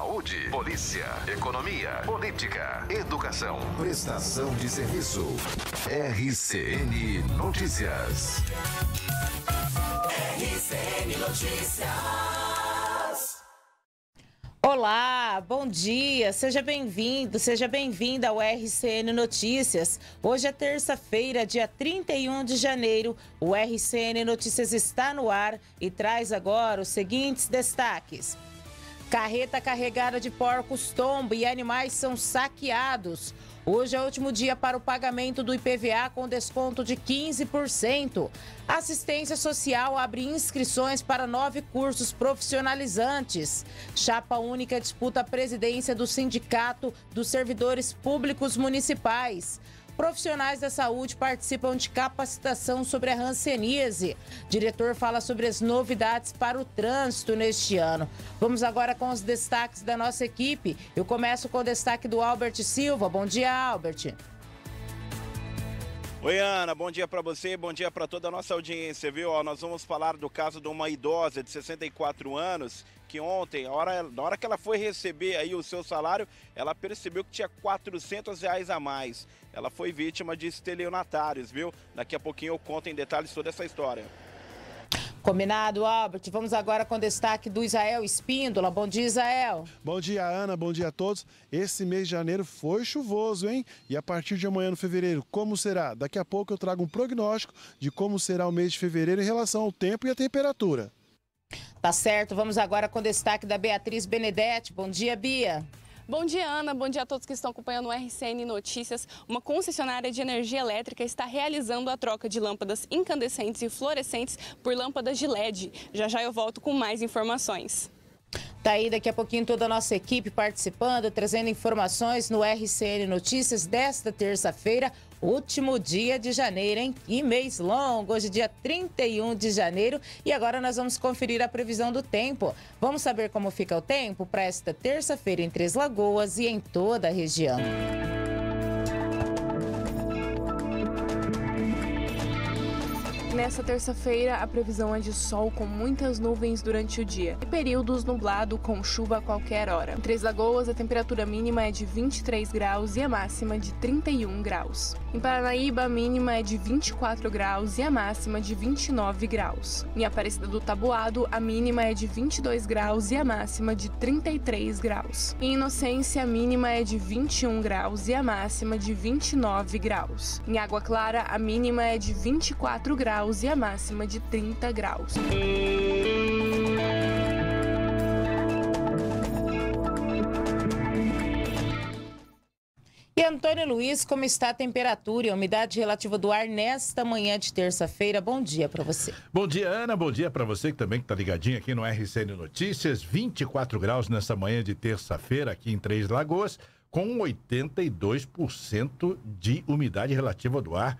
Saúde, polícia, economia, política, educação, prestação de serviço. RCN Notícias. RCN Notícias. Olá, bom dia, seja bem-vindo, seja bem-vinda ao RCN Notícias. Hoje é terça-feira, dia 31 de janeiro. O RCN Notícias está no ar e traz agora os seguintes destaques. Carreta carregada de porcos tomba e animais são saqueados. Hoje é o último dia para o pagamento do IPVA com desconto de 15%. Assistência Social abre inscrições para nove cursos profissionalizantes. Chapa Única disputa a presidência do Sindicato dos Servidores Públicos Municipais. Profissionais da saúde participam de capacitação sobre a hanseníase. Diretor fala sobre as novidades para o trânsito neste ano. Vamos agora com os destaques da nossa equipe. Eu começo com o destaque do Albert Silva. Bom dia, Albert. Oi, Ana, bom dia para você, bom dia para toda a nossa audiência, viu? Ó, nós vamos falar do caso de uma idosa de 64 anos que ontem, na hora, na hora que ela foi receber aí o seu salário, ela percebeu que tinha 400 reais a mais ela foi vítima de estelionatários, viu? Daqui a pouquinho eu conto em detalhes toda essa história. Combinado, Albert. Vamos agora com destaque do Israel Espíndola. Bom dia, Israel. Bom dia, Ana. Bom dia a todos. Esse mês de janeiro foi chuvoso, hein? E a partir de amanhã, no fevereiro, como será? Daqui a pouco eu trago um prognóstico de como será o mês de fevereiro em relação ao tempo e à temperatura. Tá certo. Vamos agora com destaque da Beatriz Benedetti. Bom dia, Bia. Bom dia, Ana. Bom dia a todos que estão acompanhando o RCN Notícias. Uma concessionária de energia elétrica está realizando a troca de lâmpadas incandescentes e fluorescentes por lâmpadas de LED. Já já eu volto com mais informações. Tá aí daqui a pouquinho toda a nossa equipe participando, trazendo informações no RCN Notícias desta terça-feira. Último dia de janeiro, hein? E mês longo, hoje dia 31 de janeiro. E agora nós vamos conferir a previsão do tempo. Vamos saber como fica o tempo para esta terça-feira em Três Lagoas e em toda a região. Nesta terça-feira, a previsão é de sol com muitas nuvens durante o dia e períodos nublado com chuva a qualquer hora. Em Três Lagoas, a temperatura mínima é de 23 graus e a máxima de 31 graus. Em Paranaíba, a mínima é de 24 graus e a máxima de 29 graus. Em Aparecida do Taboado, a mínima é de 22 graus e a máxima de 33 graus. Em Inocência, a mínima é de 21 graus e a máxima de 29 graus. Em Água Clara, a mínima é de 24 graus graus e a máxima de 30 graus. E Antônio Luiz, como está a temperatura e a umidade relativa do ar nesta manhã de terça-feira? Bom dia para você. Bom dia, Ana. Bom dia para você que também está ligadinho aqui no RCN Notícias. 24 graus nessa manhã de terça-feira aqui em Três Lagoas, com 82% de umidade relativa do ar.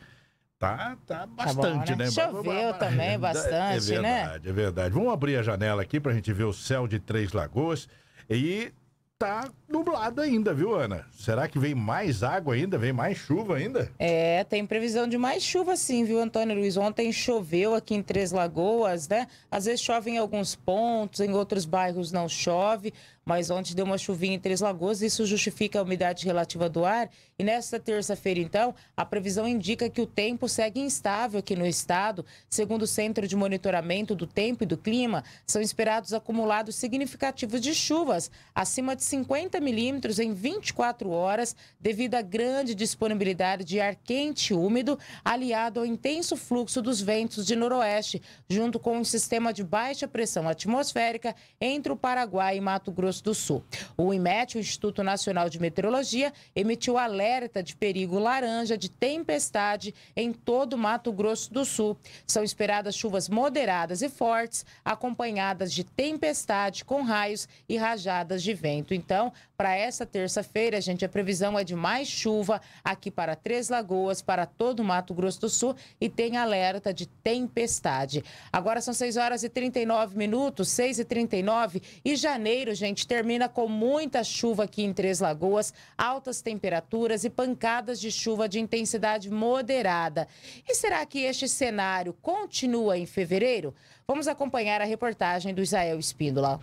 Tá, tá bastante, tá bom, né? né? Choveu também é bastante, é né? verdade, né? É verdade. Vamos abrir a janela aqui pra gente ver o céu de Três Lagoas. E tá nublado ainda, viu, Ana? Será que vem mais água ainda? Vem mais chuva ainda? É, tem previsão de mais chuva sim, viu, Antônio Luiz? Ontem choveu aqui em Três Lagoas, né? Às vezes chove em alguns pontos, em outros bairros não chove, mas ontem deu uma chuvinha em Três Lagoas, isso justifica a umidade relativa do ar e nesta terça-feira, então, a previsão indica que o tempo segue instável aqui no estado. Segundo o Centro de Monitoramento do Tempo e do Clima, são esperados acumulados significativos de chuvas, acima de 50 milímetros em 24 horas, devido à grande disponibilidade de ar quente e úmido, aliado ao intenso fluxo dos ventos de noroeste, junto com um sistema de baixa pressão atmosférica entre o Paraguai e Mato Grosso do Sul. O IMET, o Instituto Nacional de Meteorologia, emitiu alerta alerta de perigo laranja de tempestade em todo o Mato Grosso do Sul. São esperadas chuvas moderadas e fortes, acompanhadas de tempestade com raios e rajadas de vento. Então, para essa terça-feira, gente, a previsão é de mais chuva aqui para Três Lagoas, para todo o Mato Grosso do Sul e tem alerta de tempestade. Agora são 6 horas e 39 minutos, 6 e 39 e janeiro, gente, termina com muita chuva aqui em Três Lagoas, altas temperaturas e pancadas de chuva de intensidade moderada. E será que este cenário continua em fevereiro? Vamos acompanhar a reportagem do Israel Espíndola.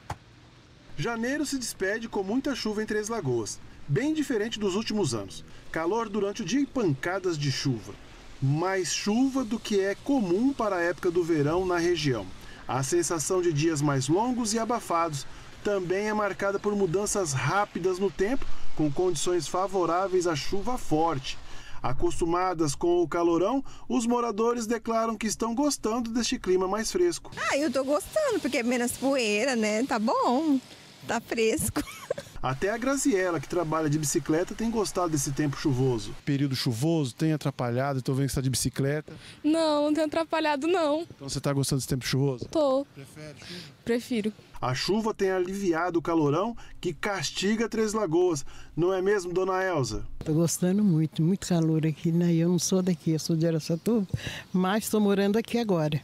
Janeiro se despede com muita chuva em Três Lagoas, bem diferente dos últimos anos. Calor durante o dia e pancadas de chuva. Mais chuva do que é comum para a época do verão na região. A sensação de dias mais longos e abafados também é marcada por mudanças rápidas no tempo, com condições favoráveis à chuva forte. Acostumadas com o calorão, os moradores declaram que estão gostando deste clima mais fresco. Ah, eu tô gostando, porque é menos poeira, né? Tá bom tá fresco. Até a Graziela, que trabalha de bicicleta, tem gostado desse tempo chuvoso. Período chuvoso tem atrapalhado? Estou vendo que está de bicicleta. Não, não tem atrapalhado, não. Então você está gostando desse tempo chuvoso? Tô. Prefere chuva? Prefiro. A chuva tem aliviado o calorão que castiga Três Lagoas, não é mesmo, dona Elza? Estou gostando muito, muito calor aqui, né? Eu não sou daqui, eu sou de Araçatuba, mas estou morando aqui agora.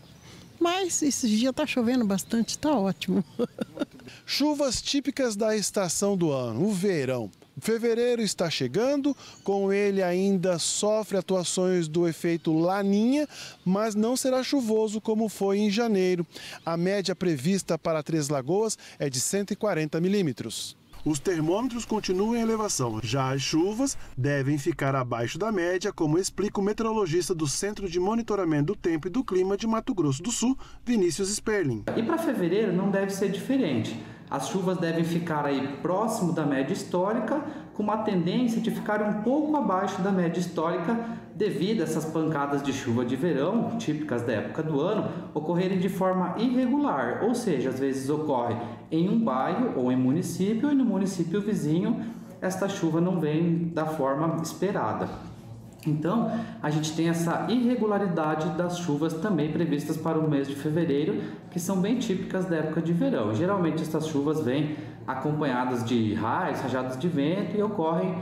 Mas esse dia está chovendo bastante, está ótimo. Chuvas típicas da estação do ano, o verão. Fevereiro está chegando, com ele ainda sofre atuações do efeito laninha, mas não será chuvoso como foi em janeiro. A média prevista para Três Lagoas é de 140 milímetros os termômetros continuam em elevação. Já as chuvas devem ficar abaixo da média, como explica o meteorologista do Centro de Monitoramento do Tempo e do Clima de Mato Grosso do Sul, Vinícius Sperling. E para fevereiro não deve ser diferente. As chuvas devem ficar aí próximo da média histórica, com uma tendência de ficar um pouco abaixo da média histórica devido a essas pancadas de chuva de verão, típicas da época do ano, ocorrerem de forma irregular, ou seja, às vezes ocorre em um bairro ou em município e no município vizinho esta chuva não vem da forma esperada. Então, a gente tem essa irregularidade das chuvas também previstas para o mês de fevereiro, que são bem típicas da época de verão. Geralmente, estas chuvas vêm acompanhadas de raios, rajadas de vento e ocorrem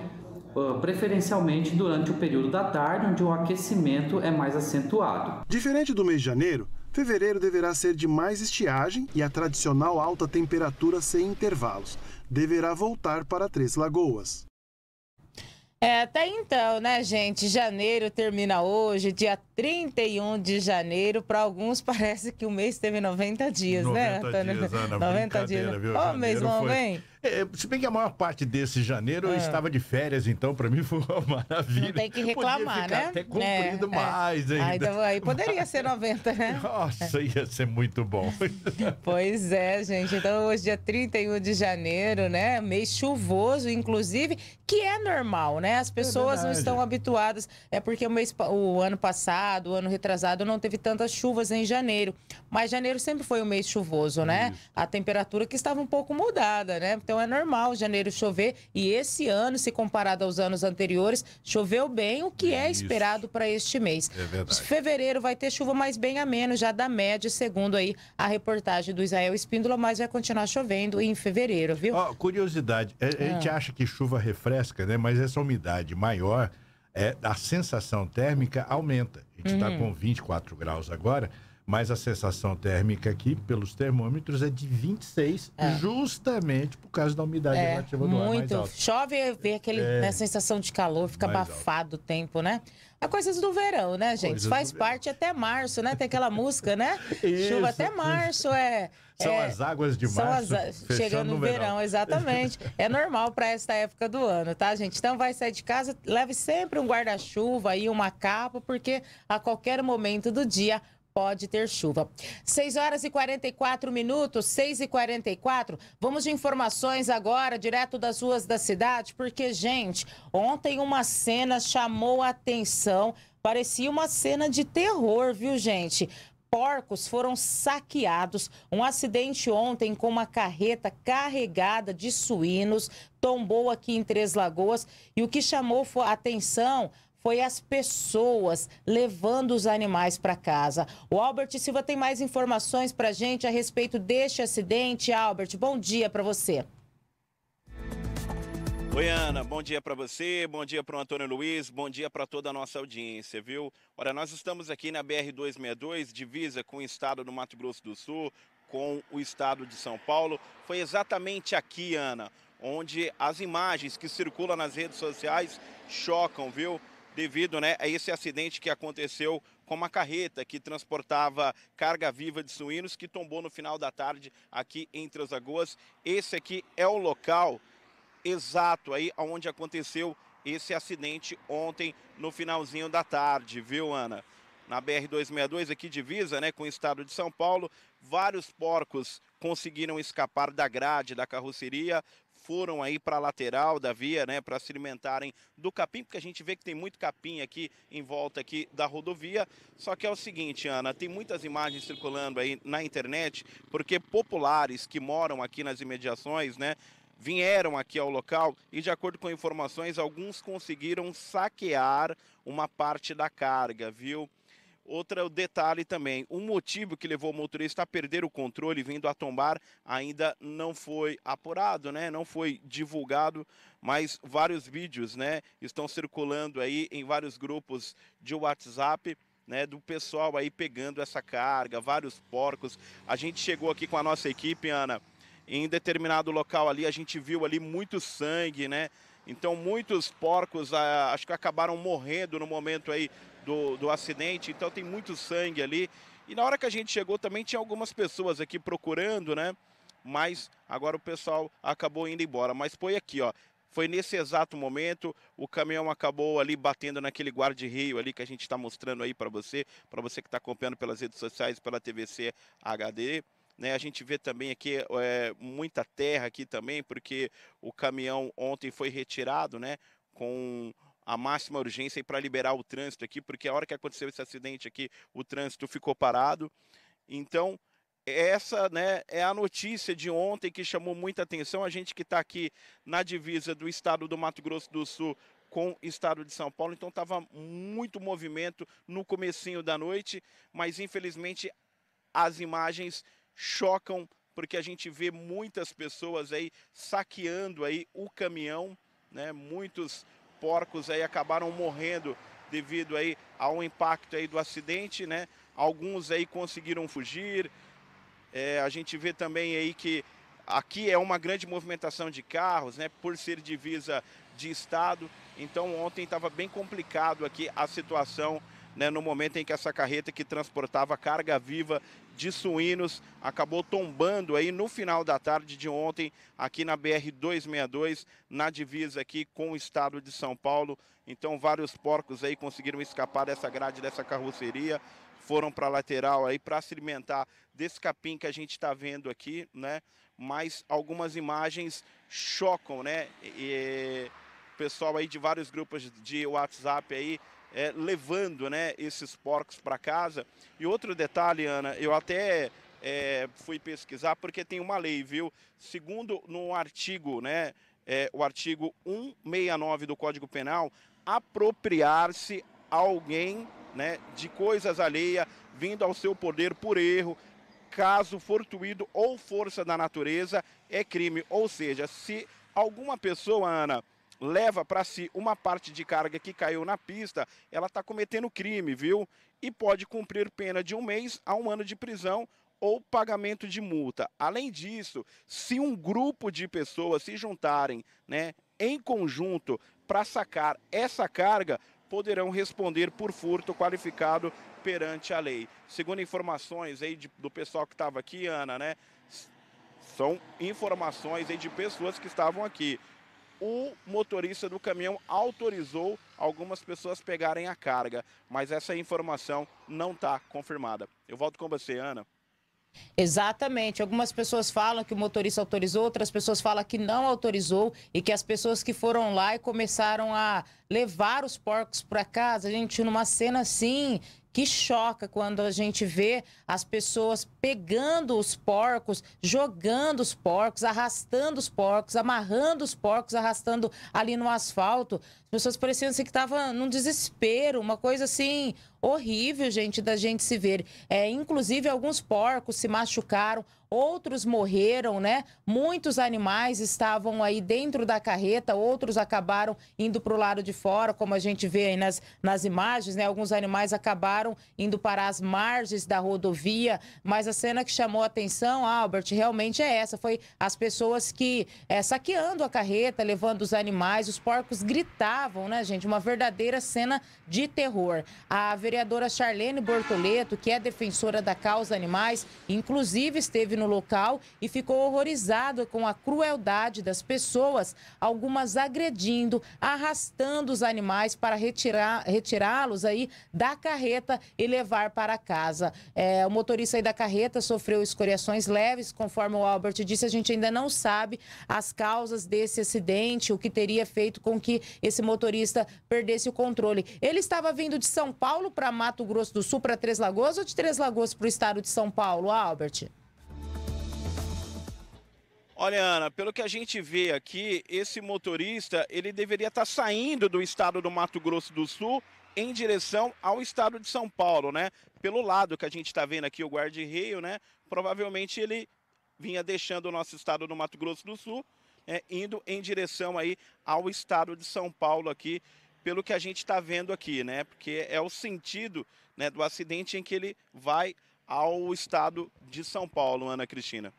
ah, preferencialmente durante o período da tarde, onde o aquecimento é mais acentuado. Diferente do mês de janeiro, fevereiro deverá ser de mais estiagem e a tradicional alta temperatura sem intervalos. Deverá voltar para Três Lagoas. É, até então, né, gente? Janeiro termina hoje, dia 31 de janeiro. Para alguns, parece que o mês teve 90 dias, 90 né, Antônio? Dias, Ana, 90 dias. Viu? Oh, mês não foi... vem? É, é, se bem que a maior parte desse janeiro é. eu ah. estava de férias, então para mim foi uma maravilha. Não tem que reclamar, né? Até cumprindo é, é, mais ah, ainda. Aí, então, aí poderia Mas... ser 90, né? Nossa, ia ser muito bom. pois é, gente. Então hoje dia 31 de janeiro, né? Mês chuvoso, inclusive, que é normal, né? As é pessoas não estão habituadas. É porque o, mês, o ano passado, o ano retrasado, não teve tantas chuvas em janeiro. Mas janeiro sempre foi um mês chuvoso, né? Isso. A temperatura que estava um pouco mudada, né? Então é normal janeiro chover e esse ano, se comparado aos anos anteriores, choveu bem, o que é, é esperado para este mês. É verdade. Fevereiro vai ter chuva mais bem a menos já da média, segundo aí a reportagem do Israel Espíndola, mas vai continuar chovendo em fevereiro, viu? Oh, curiosidade, a, é, a gente ah. acha que chuva refresca, né? Mas essa umidade maior, é, a sensação térmica aumenta. A gente está uhum. com 24 graus agora. Mas a sensação térmica aqui, pelos termômetros, é de 26, é. justamente por causa da umidade é, relativa do muito. ar mais alta. Chove, vê aquele, é. né, sensação de calor, fica mais abafado alto. o tempo, né? É coisas do verão, né, gente? Coisas Faz parte verão. até março, né? Tem aquela música, né? Isso. Chuva até março, é... São é, as águas de março. As, chegando no verão, verão. exatamente. é normal para esta época do ano, tá, gente? Então vai sair de casa, leve sempre um guarda-chuva e uma capa, porque a qualquer momento do dia pode ter chuva. 6 horas e 44 minutos, 6 e 44. Vamos de informações agora, direto das ruas da cidade, porque, gente, ontem uma cena chamou a atenção. Parecia uma cena de terror, viu, gente? porcos foram saqueados. Um acidente ontem com uma carreta carregada de suínos tombou aqui em Três Lagoas e o que chamou a atenção foi as pessoas levando os animais para casa. O Albert Silva tem mais informações para a gente a respeito deste acidente. Albert, bom dia para você. Oi, Ana, bom dia para você, bom dia para o Antônio Luiz, bom dia para toda a nossa audiência, viu? Olha, nós estamos aqui na BR-262, divisa com o estado do Mato Grosso do Sul, com o estado de São Paulo. Foi exatamente aqui, Ana, onde as imagens que circulam nas redes sociais chocam, viu? devido né, a esse acidente que aconteceu com uma carreta que transportava carga viva de suínos que tombou no final da tarde aqui entre as lagoas. Esse aqui é o local exato aí onde aconteceu esse acidente ontem no finalzinho da tarde, viu, Ana? Na BR-262 aqui divisa, né, com o estado de São Paulo, vários porcos conseguiram escapar da grade da carroceria, foram aí para a lateral da via, né, para se alimentarem do capim, porque a gente vê que tem muito capim aqui em volta aqui da rodovia. Só que é o seguinte, Ana, tem muitas imagens circulando aí na internet, porque populares que moram aqui nas imediações, né, vieram aqui ao local e, de acordo com informações, alguns conseguiram saquear uma parte da carga, viu? Outro detalhe também, o motivo que levou o motorista a perder o controle vindo a tombar ainda não foi apurado, né? Não foi divulgado, mas vários vídeos, né, estão circulando aí em vários grupos de WhatsApp. Né, do pessoal aí pegando essa carga, vários porcos. A gente chegou aqui com a nossa equipe, Ana, em determinado local ali, a gente viu ali muito sangue, né? Então muitos porcos, ah, acho que acabaram morrendo no momento aí do, do acidente, então tem muito sangue ali. E na hora que a gente chegou também tinha algumas pessoas aqui procurando, né? Mas agora o pessoal acabou indo embora. Mas foi aqui, ó. Foi nesse exato momento, o caminhão acabou ali batendo naquele guarda-rio ali que a gente está mostrando aí para você, para você que está acompanhando pelas redes sociais, pela TVC HD. Né, a gente vê também aqui é, muita terra aqui também, porque o caminhão ontem foi retirado, né? Com a máxima urgência é para liberar o trânsito aqui, porque a hora que aconteceu esse acidente aqui, o trânsito ficou parado. Então, essa né, é a notícia de ontem que chamou muita atenção. A gente que está aqui na divisa do estado do Mato Grosso do Sul com o estado de São Paulo, então estava muito movimento no comecinho da noite, mas infelizmente as imagens chocam porque a gente vê muitas pessoas aí saqueando aí o caminhão, né? Muitos porcos aí acabaram morrendo devido aí ao impacto aí do acidente, né? Alguns aí conseguiram fugir. É, a gente vê também aí que aqui é uma grande movimentação de carros, né? Por ser divisa de estado, então ontem estava bem complicado aqui a situação né, no momento em que essa carreta que transportava carga viva de suínos acabou tombando aí no final da tarde de ontem aqui na BR 262, na divisa aqui com o estado de São Paulo. Então vários porcos aí conseguiram escapar dessa grade dessa carroceria, foram para a lateral aí para se alimentar desse capim que a gente está vendo aqui, né? Mas algumas imagens chocam, né? E pessoal aí de vários grupos de WhatsApp aí é, levando né, esses porcos para casa. E outro detalhe, Ana, eu até é, fui pesquisar porque tem uma lei, viu? Segundo no artigo, né, é, o artigo 169 do Código Penal, apropriar-se alguém né, de coisas alheias vindo ao seu poder por erro, caso fortuito ou força da natureza, é crime. Ou seja, se alguma pessoa, Ana, leva para si uma parte de carga que caiu na pista, ela está cometendo crime, viu? E pode cumprir pena de um mês a um ano de prisão ou pagamento de multa. Além disso, se um grupo de pessoas se juntarem, né, em conjunto para sacar essa carga, poderão responder por furto qualificado perante a lei. Segundo informações aí de, do pessoal que estava aqui, Ana, né, são informações aí de pessoas que estavam aqui o motorista do caminhão autorizou algumas pessoas pegarem a carga, mas essa informação não está confirmada. Eu volto com você, Ana. Exatamente. Algumas pessoas falam que o motorista autorizou, outras pessoas falam que não autorizou e que as pessoas que foram lá e começaram a levar os porcos para casa, gente, numa cena assim que choca quando a gente vê as pessoas pegando os porcos, jogando os porcos, arrastando os porcos, amarrando os porcos, arrastando ali no asfalto. As pessoas pareciam assim, que estavam num desespero, uma coisa assim horrível, gente, da gente se ver. É, inclusive, alguns porcos se machucaram, outros morreram, né? Muitos animais estavam aí dentro da carreta, outros acabaram indo para o lado de fora, como a gente vê aí nas, nas imagens, né? Alguns animais acabaram indo para as margens da rodovia, mas a cena que chamou a atenção, Albert, realmente é essa, foi as pessoas que é, saqueando a carreta, levando os animais, os porcos gritavam, né, gente? Uma verdadeira cena de terror. A vereadora Charlene Bortoleto, que é defensora da causa animais, inclusive esteve no local e ficou horrorizado com a crueldade das pessoas, algumas agredindo, arrastando os animais para retirá-los aí da carreta e levar para casa. É, o motorista aí da carreta sofreu escoriações leves, conforme o Albert disse, a gente ainda não sabe as causas desse acidente, o que teria feito com que esse motorista perdesse o controle. Ele estava vindo de São Paulo para Mato Grosso do Sul, para Três Lagoas ou de Três Lagoas para o estado de São Paulo, Albert? Olha, Ana, pelo que a gente vê aqui, esse motorista ele deveria estar tá saindo do estado do Mato Grosso do Sul em direção ao estado de São Paulo, né? Pelo lado que a gente está vendo aqui, o guarda-reio, né? Provavelmente ele vinha deixando o nosso estado do Mato Grosso do Sul, né? indo em direção aí ao estado de São Paulo aqui, pelo que a gente está vendo aqui, né? Porque é o sentido né, do acidente em que ele vai ao estado de São Paulo, Ana Cristina.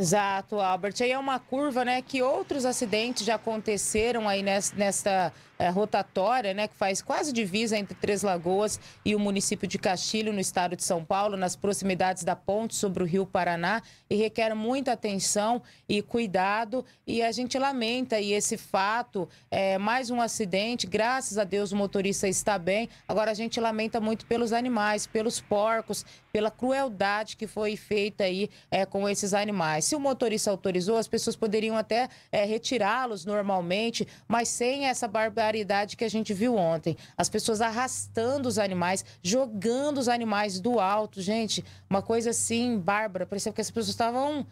Exato, Albert. Aí é uma curva, né, que outros acidentes já aconteceram aí nessa, nessa é, rotatória, né, que faz quase divisa entre Três Lagoas e o município de Castilho, no estado de São Paulo, nas proximidades da ponte sobre o Rio Paraná, e requer muita atenção e cuidado. E a gente lamenta e esse fato, é, mais um acidente. Graças a Deus o motorista está bem. Agora a gente lamenta muito pelos animais, pelos porcos, pela crueldade que foi feita aí é, com esses animais. Se o motorista autorizou, as pessoas poderiam até é, retirá-los normalmente, mas sem essa barbaridade barbaridade que a gente viu ontem. As pessoas arrastando os animais, jogando os animais do alto, gente. Uma coisa assim, bárbara. Parecia que as pessoas estavam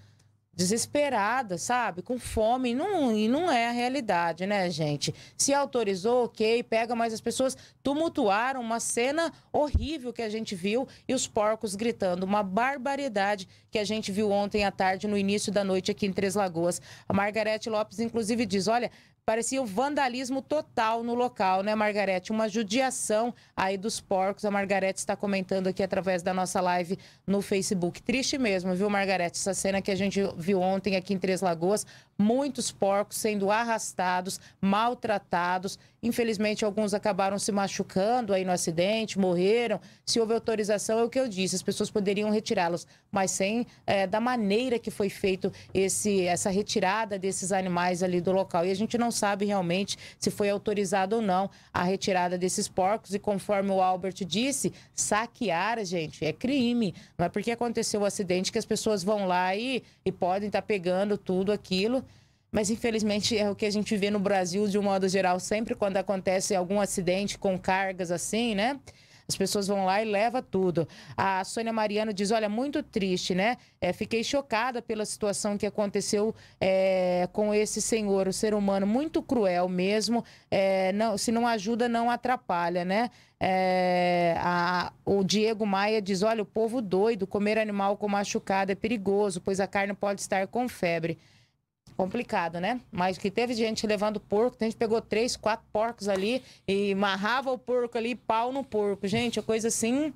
desesperadas, sabe? Com fome. E não, e não é a realidade, né, gente? Se autorizou, ok, pega, mas as pessoas tumultuaram uma cena horrível que a gente viu e os porcos gritando. Uma barbaridade que a gente viu ontem à tarde, no início da noite aqui em Três Lagoas. A Margarete Lopes, inclusive, diz: olha, Parecia um vandalismo total no local, né, Margarete? Uma judiação aí dos porcos. A Margarete está comentando aqui através da nossa live no Facebook. Triste mesmo, viu, Margarete? Essa cena que a gente viu ontem aqui em Três Lagoas muitos porcos sendo arrastados, maltratados. Infelizmente, alguns acabaram se machucando aí no acidente, morreram. Se houve autorização, é o que eu disse, as pessoas poderiam retirá-los, mas sem é, da maneira que foi feito esse, essa retirada desses animais ali do local. E a gente não sabe realmente se foi autorizado ou não a retirada desses porcos. E conforme o Albert disse, saquear, gente, é crime. Não é porque aconteceu o acidente que as pessoas vão lá e, e podem estar tá pegando tudo aquilo mas infelizmente é o que a gente vê no Brasil de um modo geral, sempre quando acontece algum acidente com cargas assim, né? As pessoas vão lá e leva tudo. A Sônia Mariano diz: olha, muito triste, né? É, fiquei chocada pela situação que aconteceu é, com esse senhor, o ser humano muito cruel mesmo. É, não, se não ajuda, não atrapalha, né? É, a, o Diego Maia diz: olha, o povo doido, comer animal com machucado é perigoso, pois a carne pode estar com febre complicado, né? Mas que teve gente levando porco, a gente pegou três, quatro porcos ali e marrava o porco ali, pau no porco. Gente, é coisa assim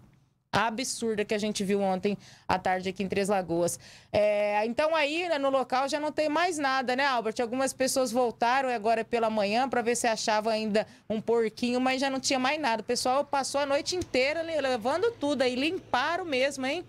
absurda que a gente viu ontem à tarde aqui em Três Lagoas. É, então aí né, no local já não tem mais nada, né, Albert? Algumas pessoas voltaram agora é pela manhã para ver se achava ainda um porquinho, mas já não tinha mais nada. O pessoal passou a noite inteira levando tudo aí, limparam mesmo, hein?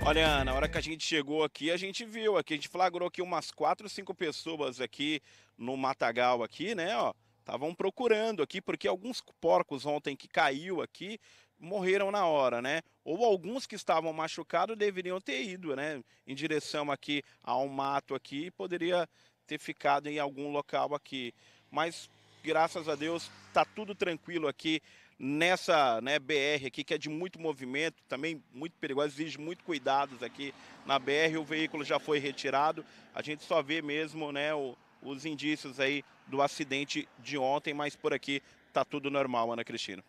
Olha, Ana, na hora que a gente chegou aqui, a gente viu aqui, a gente flagrou aqui umas quatro, cinco pessoas aqui no matagal aqui, né, ó. Estavam procurando aqui, porque alguns porcos ontem que caiu aqui morreram na hora, né? Ou alguns que estavam machucados deveriam ter ido, né? Em direção aqui ao mato aqui, poderia ter ficado em algum local aqui. Mas graças a Deus tá tudo tranquilo aqui nessa né, BR aqui, que é de muito movimento, também muito perigoso exige muito cuidados aqui na BR. O veículo já foi retirado, a gente só vê mesmo né, o, os indícios aí do acidente de ontem, mas por aqui tá tudo normal, Ana Cristina.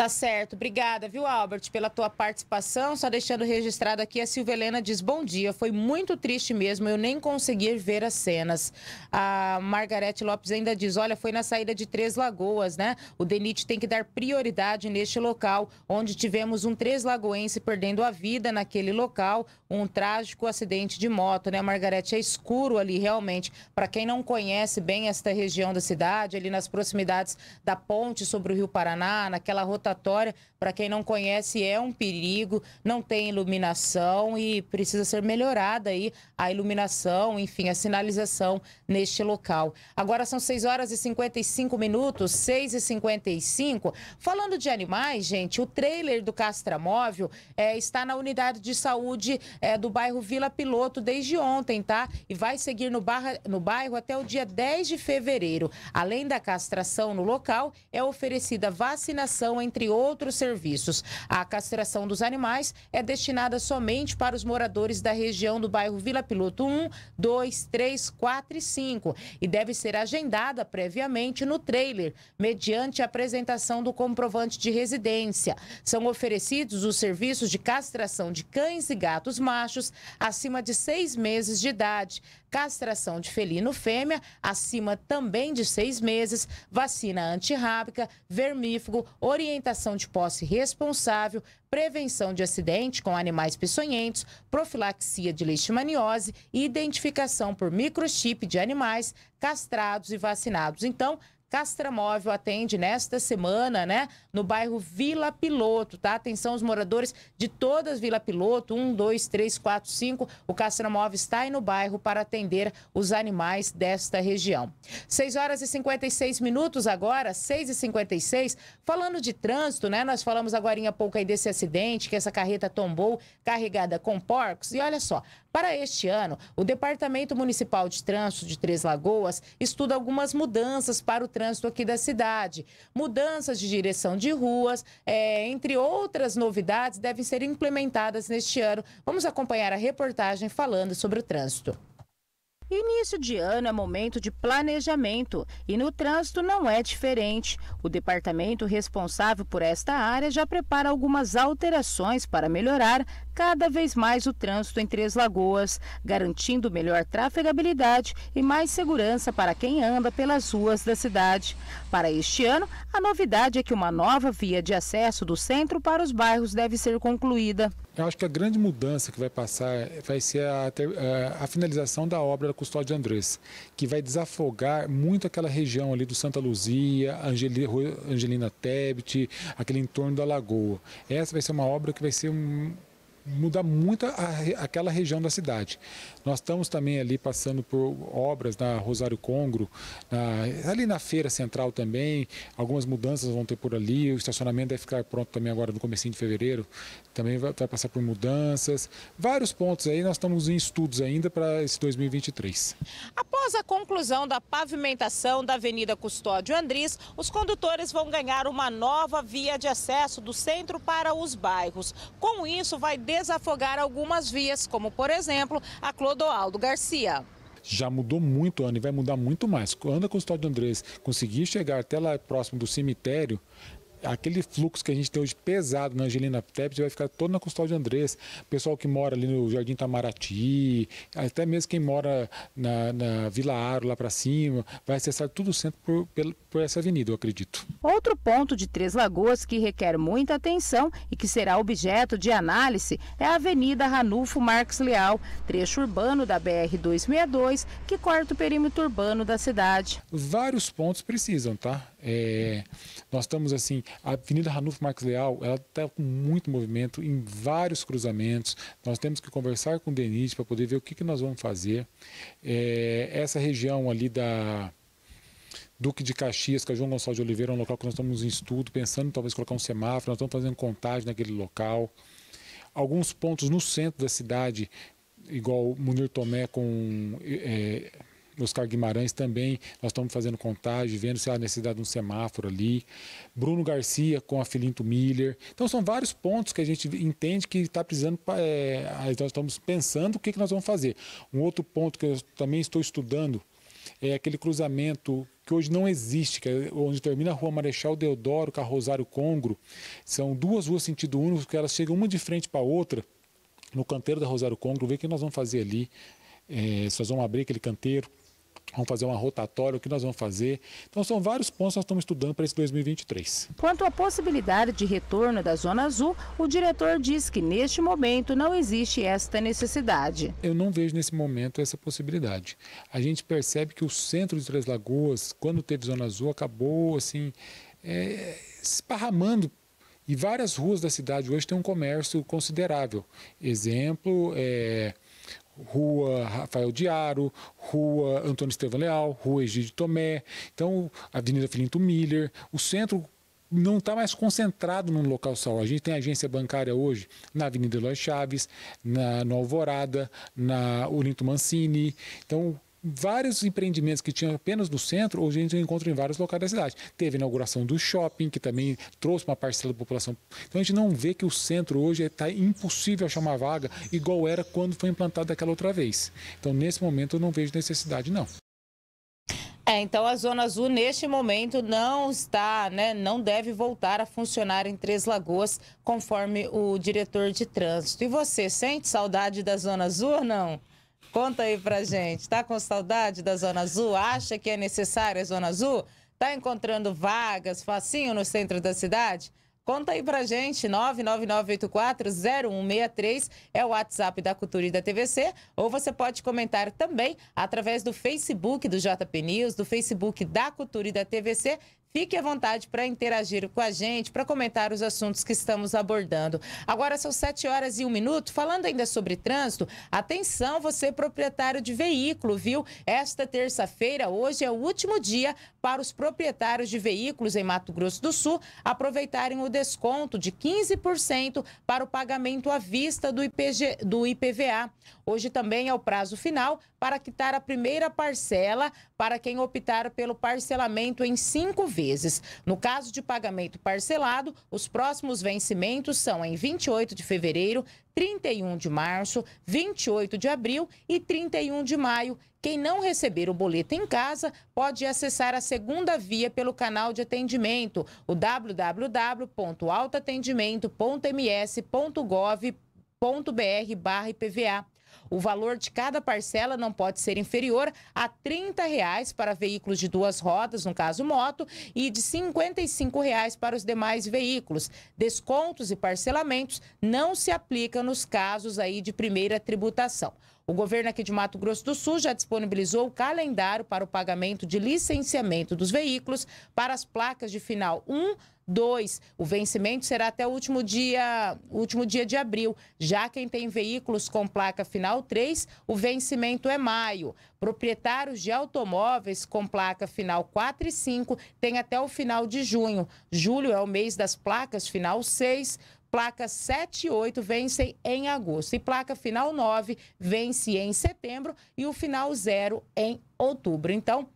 Tá certo. Obrigada, viu, Albert, pela tua participação. Só deixando registrado aqui, a Silvia Helena diz bom dia. Foi muito triste mesmo, eu nem consegui ver as cenas. A Margarete Lopes ainda diz, olha, foi na saída de Três Lagoas, né? O DENIT tem que dar prioridade neste local, onde tivemos um Três Lagoense perdendo a vida naquele local, um trágico acidente de moto, né, Margarete? É escuro ali, realmente. Para quem não conhece bem esta região da cidade, ali nas proximidades da ponte sobre o Rio Paraná, naquela rotação rotatória, para quem não conhece, é um perigo, não tem iluminação e precisa ser melhorada aí a iluminação, enfim, a sinalização neste local. Agora são 6 horas e 55 minutos, 6 e 55. Falando de animais, gente, o trailer do Castramóvel é, está na unidade de saúde é, do bairro Vila Piloto desde ontem, tá? E vai seguir no, barra, no bairro até o dia 10 de fevereiro. Além da castração no local, é oferecida vacinação entre entre outros serviços. A castração dos animais é destinada somente para os moradores da região do bairro Vila Piloto 1, 2, 3, 4 e 5 e deve ser agendada previamente no trailer, mediante a apresentação do comprovante de residência. São oferecidos os serviços de castração de cães e gatos machos acima de seis meses de idade castração de felino fêmea acima também de seis meses, vacina antirrábica, vermífugo, orientação de posse responsável, prevenção de acidente com animais peçonhentos, profilaxia de leishmaniose e identificação por microchip de animais castrados e vacinados. Então, Castramóvel atende nesta semana, né? No bairro Vila Piloto, tá? Atenção, os moradores de todas Vila Piloto, 1, 2, 3, 4, 5. O Castramóvel está aí no bairro para atender os animais desta região. 6 horas e 56 minutos agora, 6 e 56. Falando de trânsito, né? Nós falamos agora há pouco aí desse acidente, que essa carreta tombou carregada com porcos. E olha só, para este ano, o Departamento Municipal de Trânsito de Três Lagoas estuda algumas mudanças para o trânsito aqui da cidade. Mudanças de direção de ruas, é, entre outras novidades, devem ser implementadas neste ano. Vamos acompanhar a reportagem falando sobre o trânsito. Início de ano é momento de planejamento e no trânsito não é diferente. O departamento responsável por esta área já prepara algumas alterações para melhorar cada vez mais o trânsito em Três Lagoas, garantindo melhor trafegabilidade e mais segurança para quem anda pelas ruas da cidade. Para este ano, a novidade é que uma nova via de acesso do centro para os bairros deve ser concluída. Eu acho que a grande mudança que vai passar vai ser a, a, é, a finalização da obra da Custódia Andrés, que vai desafogar muito aquela região ali do Santa Luzia, Angelina Tebet, aquele entorno da Lagoa. Essa vai ser uma obra que vai ser um, mudar muito a, aquela região da cidade. Nós estamos também ali passando por obras na Rosário Congro, na, ali na Feira Central também. Algumas mudanças vão ter por ali. O estacionamento deve ficar pronto também agora no começo de fevereiro. Também vai, vai passar por mudanças. Vários pontos aí, nós estamos em estudos ainda para esse 2023. Após a conclusão da pavimentação da Avenida Custódio Andris, os condutores vão ganhar uma nova via de acesso do centro para os bairros. Com isso, vai desafogar algumas vias, como por exemplo a Clô Clodoaldo Garcia já mudou muito, Ana, e vai mudar muito mais. Quando a custódia Andrés conseguir chegar até lá próximo do cemitério, aquele fluxo que a gente tem hoje pesado na Angelina Tepes vai ficar todo na custódia de Andrés. Pessoal que mora ali no Jardim Tamaraty, até mesmo quem mora na, na Vila Aro, lá para cima, vai acessar tudo o centro por, por, por essa avenida, eu acredito. Outro ponto de Três Lagoas que requer muita atenção e que será objeto de análise é a Avenida Ranulfo Marques Leal, trecho urbano da BR-262, que corta o perímetro urbano da cidade. Vários pontos precisam, tá? É, nós estamos assim, a Avenida Ranulfo Marques Leal, ela está com muito movimento em vários cruzamentos. Nós temos que conversar com o DENIT para poder ver o que, que nós vamos fazer. É, essa região ali da Duque de Caxias, que é João Gonçalves de Oliveira, é um local que nós estamos em estudo, pensando em talvez colocar um semáforo, nós estamos fazendo contagem naquele local. Alguns pontos no centro da cidade, igual Munir Tomé com. É, Oscar Guimarães também, nós estamos fazendo contagem, vendo se há necessidade de um semáforo ali. Bruno Garcia com a Filinto Miller. Então são vários pontos que a gente entende que está precisando, é, nós estamos pensando o que, que nós vamos fazer. Um outro ponto que eu também estou estudando é aquele cruzamento que hoje não existe, que é onde termina a rua Marechal Deodoro com a Rosário Congro. São duas ruas sentido único que elas chegam uma de frente para a outra no canteiro da Rosário Congro, ver o que nós vamos fazer ali. É, se nós vamos abrir aquele canteiro, Vamos fazer uma rotatória, o que nós vamos fazer. Então, são vários pontos que nós estamos estudando para esse 2023. Quanto à possibilidade de retorno da Zona Azul, o diretor diz que neste momento não existe esta necessidade. Eu não vejo nesse momento essa possibilidade. A gente percebe que o centro de Três Lagoas, quando teve Zona Azul, acabou assim, é, esparramando e várias ruas da cidade hoje têm um comércio considerável. Exemplo, é, Rua Rafael Diaro, Rua Antônio Estevão Leal, Rua Egídio Tomé, então Avenida Filinto Miller, o centro não está mais concentrado num local só. A gente tem agência bancária hoje na Avenida Eloy Chaves, na, no Alvorada, na Olinto Mancini. Então, vários empreendimentos que tinham apenas no centro, hoje a gente encontra em vários locais da cidade. Teve a inauguração do shopping, que também trouxe uma parcela da população. Então a gente não vê que o centro hoje está impossível achar uma vaga igual era quando foi implantado aquela outra vez. Então nesse momento eu não vejo necessidade não. É, então a Zona Azul neste momento não está, né, não deve voltar a funcionar em Três Lagoas, conforme o diretor de trânsito. E você sente saudade da Zona Azul ou não? Conta aí pra gente. Tá com saudade da Zona Azul? Acha que é necessária a Zona Azul? Tá encontrando vagas facinho no centro da cidade? Conta aí pra gente, 999840163 é o WhatsApp da Cultura e da TVC, ou você pode comentar também através do Facebook do JP News, do Facebook da Cultura e da TVC Fique à vontade para interagir com a gente, para comentar os assuntos que estamos abordando. Agora são 7 horas e 1 minuto. Falando ainda sobre trânsito, atenção, você é proprietário de veículo, viu? Esta terça-feira, hoje, é o último dia para os proprietários de veículos em Mato Grosso do Sul aproveitarem o desconto de 15% para o pagamento à vista do, IPG, do IPVA. Hoje também é o prazo final para quitar a primeira parcela para quem optar pelo parcelamento em cinco vezes vezes. No caso de pagamento parcelado, os próximos vencimentos são em 28 de fevereiro, 31 de março, 28 de abril e 31 de maio. Quem não receber o boleto em casa pode acessar a segunda via pelo canal de atendimento, o www.altatendimento.ms.gov.br/ipva. O valor de cada parcela não pode ser inferior a R$ 30,00 para veículos de duas rodas, no caso moto, e de R$ 55,00 para os demais veículos. Descontos e parcelamentos não se aplicam nos casos aí de primeira tributação. O governo aqui de Mato Grosso do Sul já disponibilizou o calendário para o pagamento de licenciamento dos veículos para as placas de final 1, 2. O vencimento será até o último dia, último dia de abril. Já quem tem veículos com placa final 3, o vencimento é maio. Proprietários de automóveis com placa final 4 e 5 têm até o final de junho. Julho é o mês das placas final 6. Placa 7 e 8 vencem em agosto. E placa final 9 vence em setembro. E o final 0 em outubro. Então,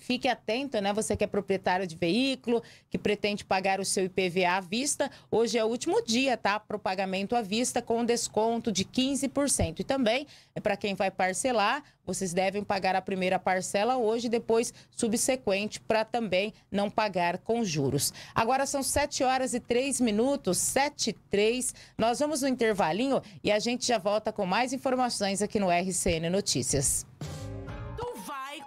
Fique atento, né? Você que é proprietário de veículo, que pretende pagar o seu IPVA à vista, hoje é o último dia, tá? Para o pagamento à vista com desconto de 15%. E também, é para quem vai parcelar, vocês devem pagar a primeira parcela hoje, depois subsequente, para também não pagar com juros. Agora são 7 horas e 3 minutos, 7 e 3. Nós vamos no intervalinho e a gente já volta com mais informações aqui no RCN Notícias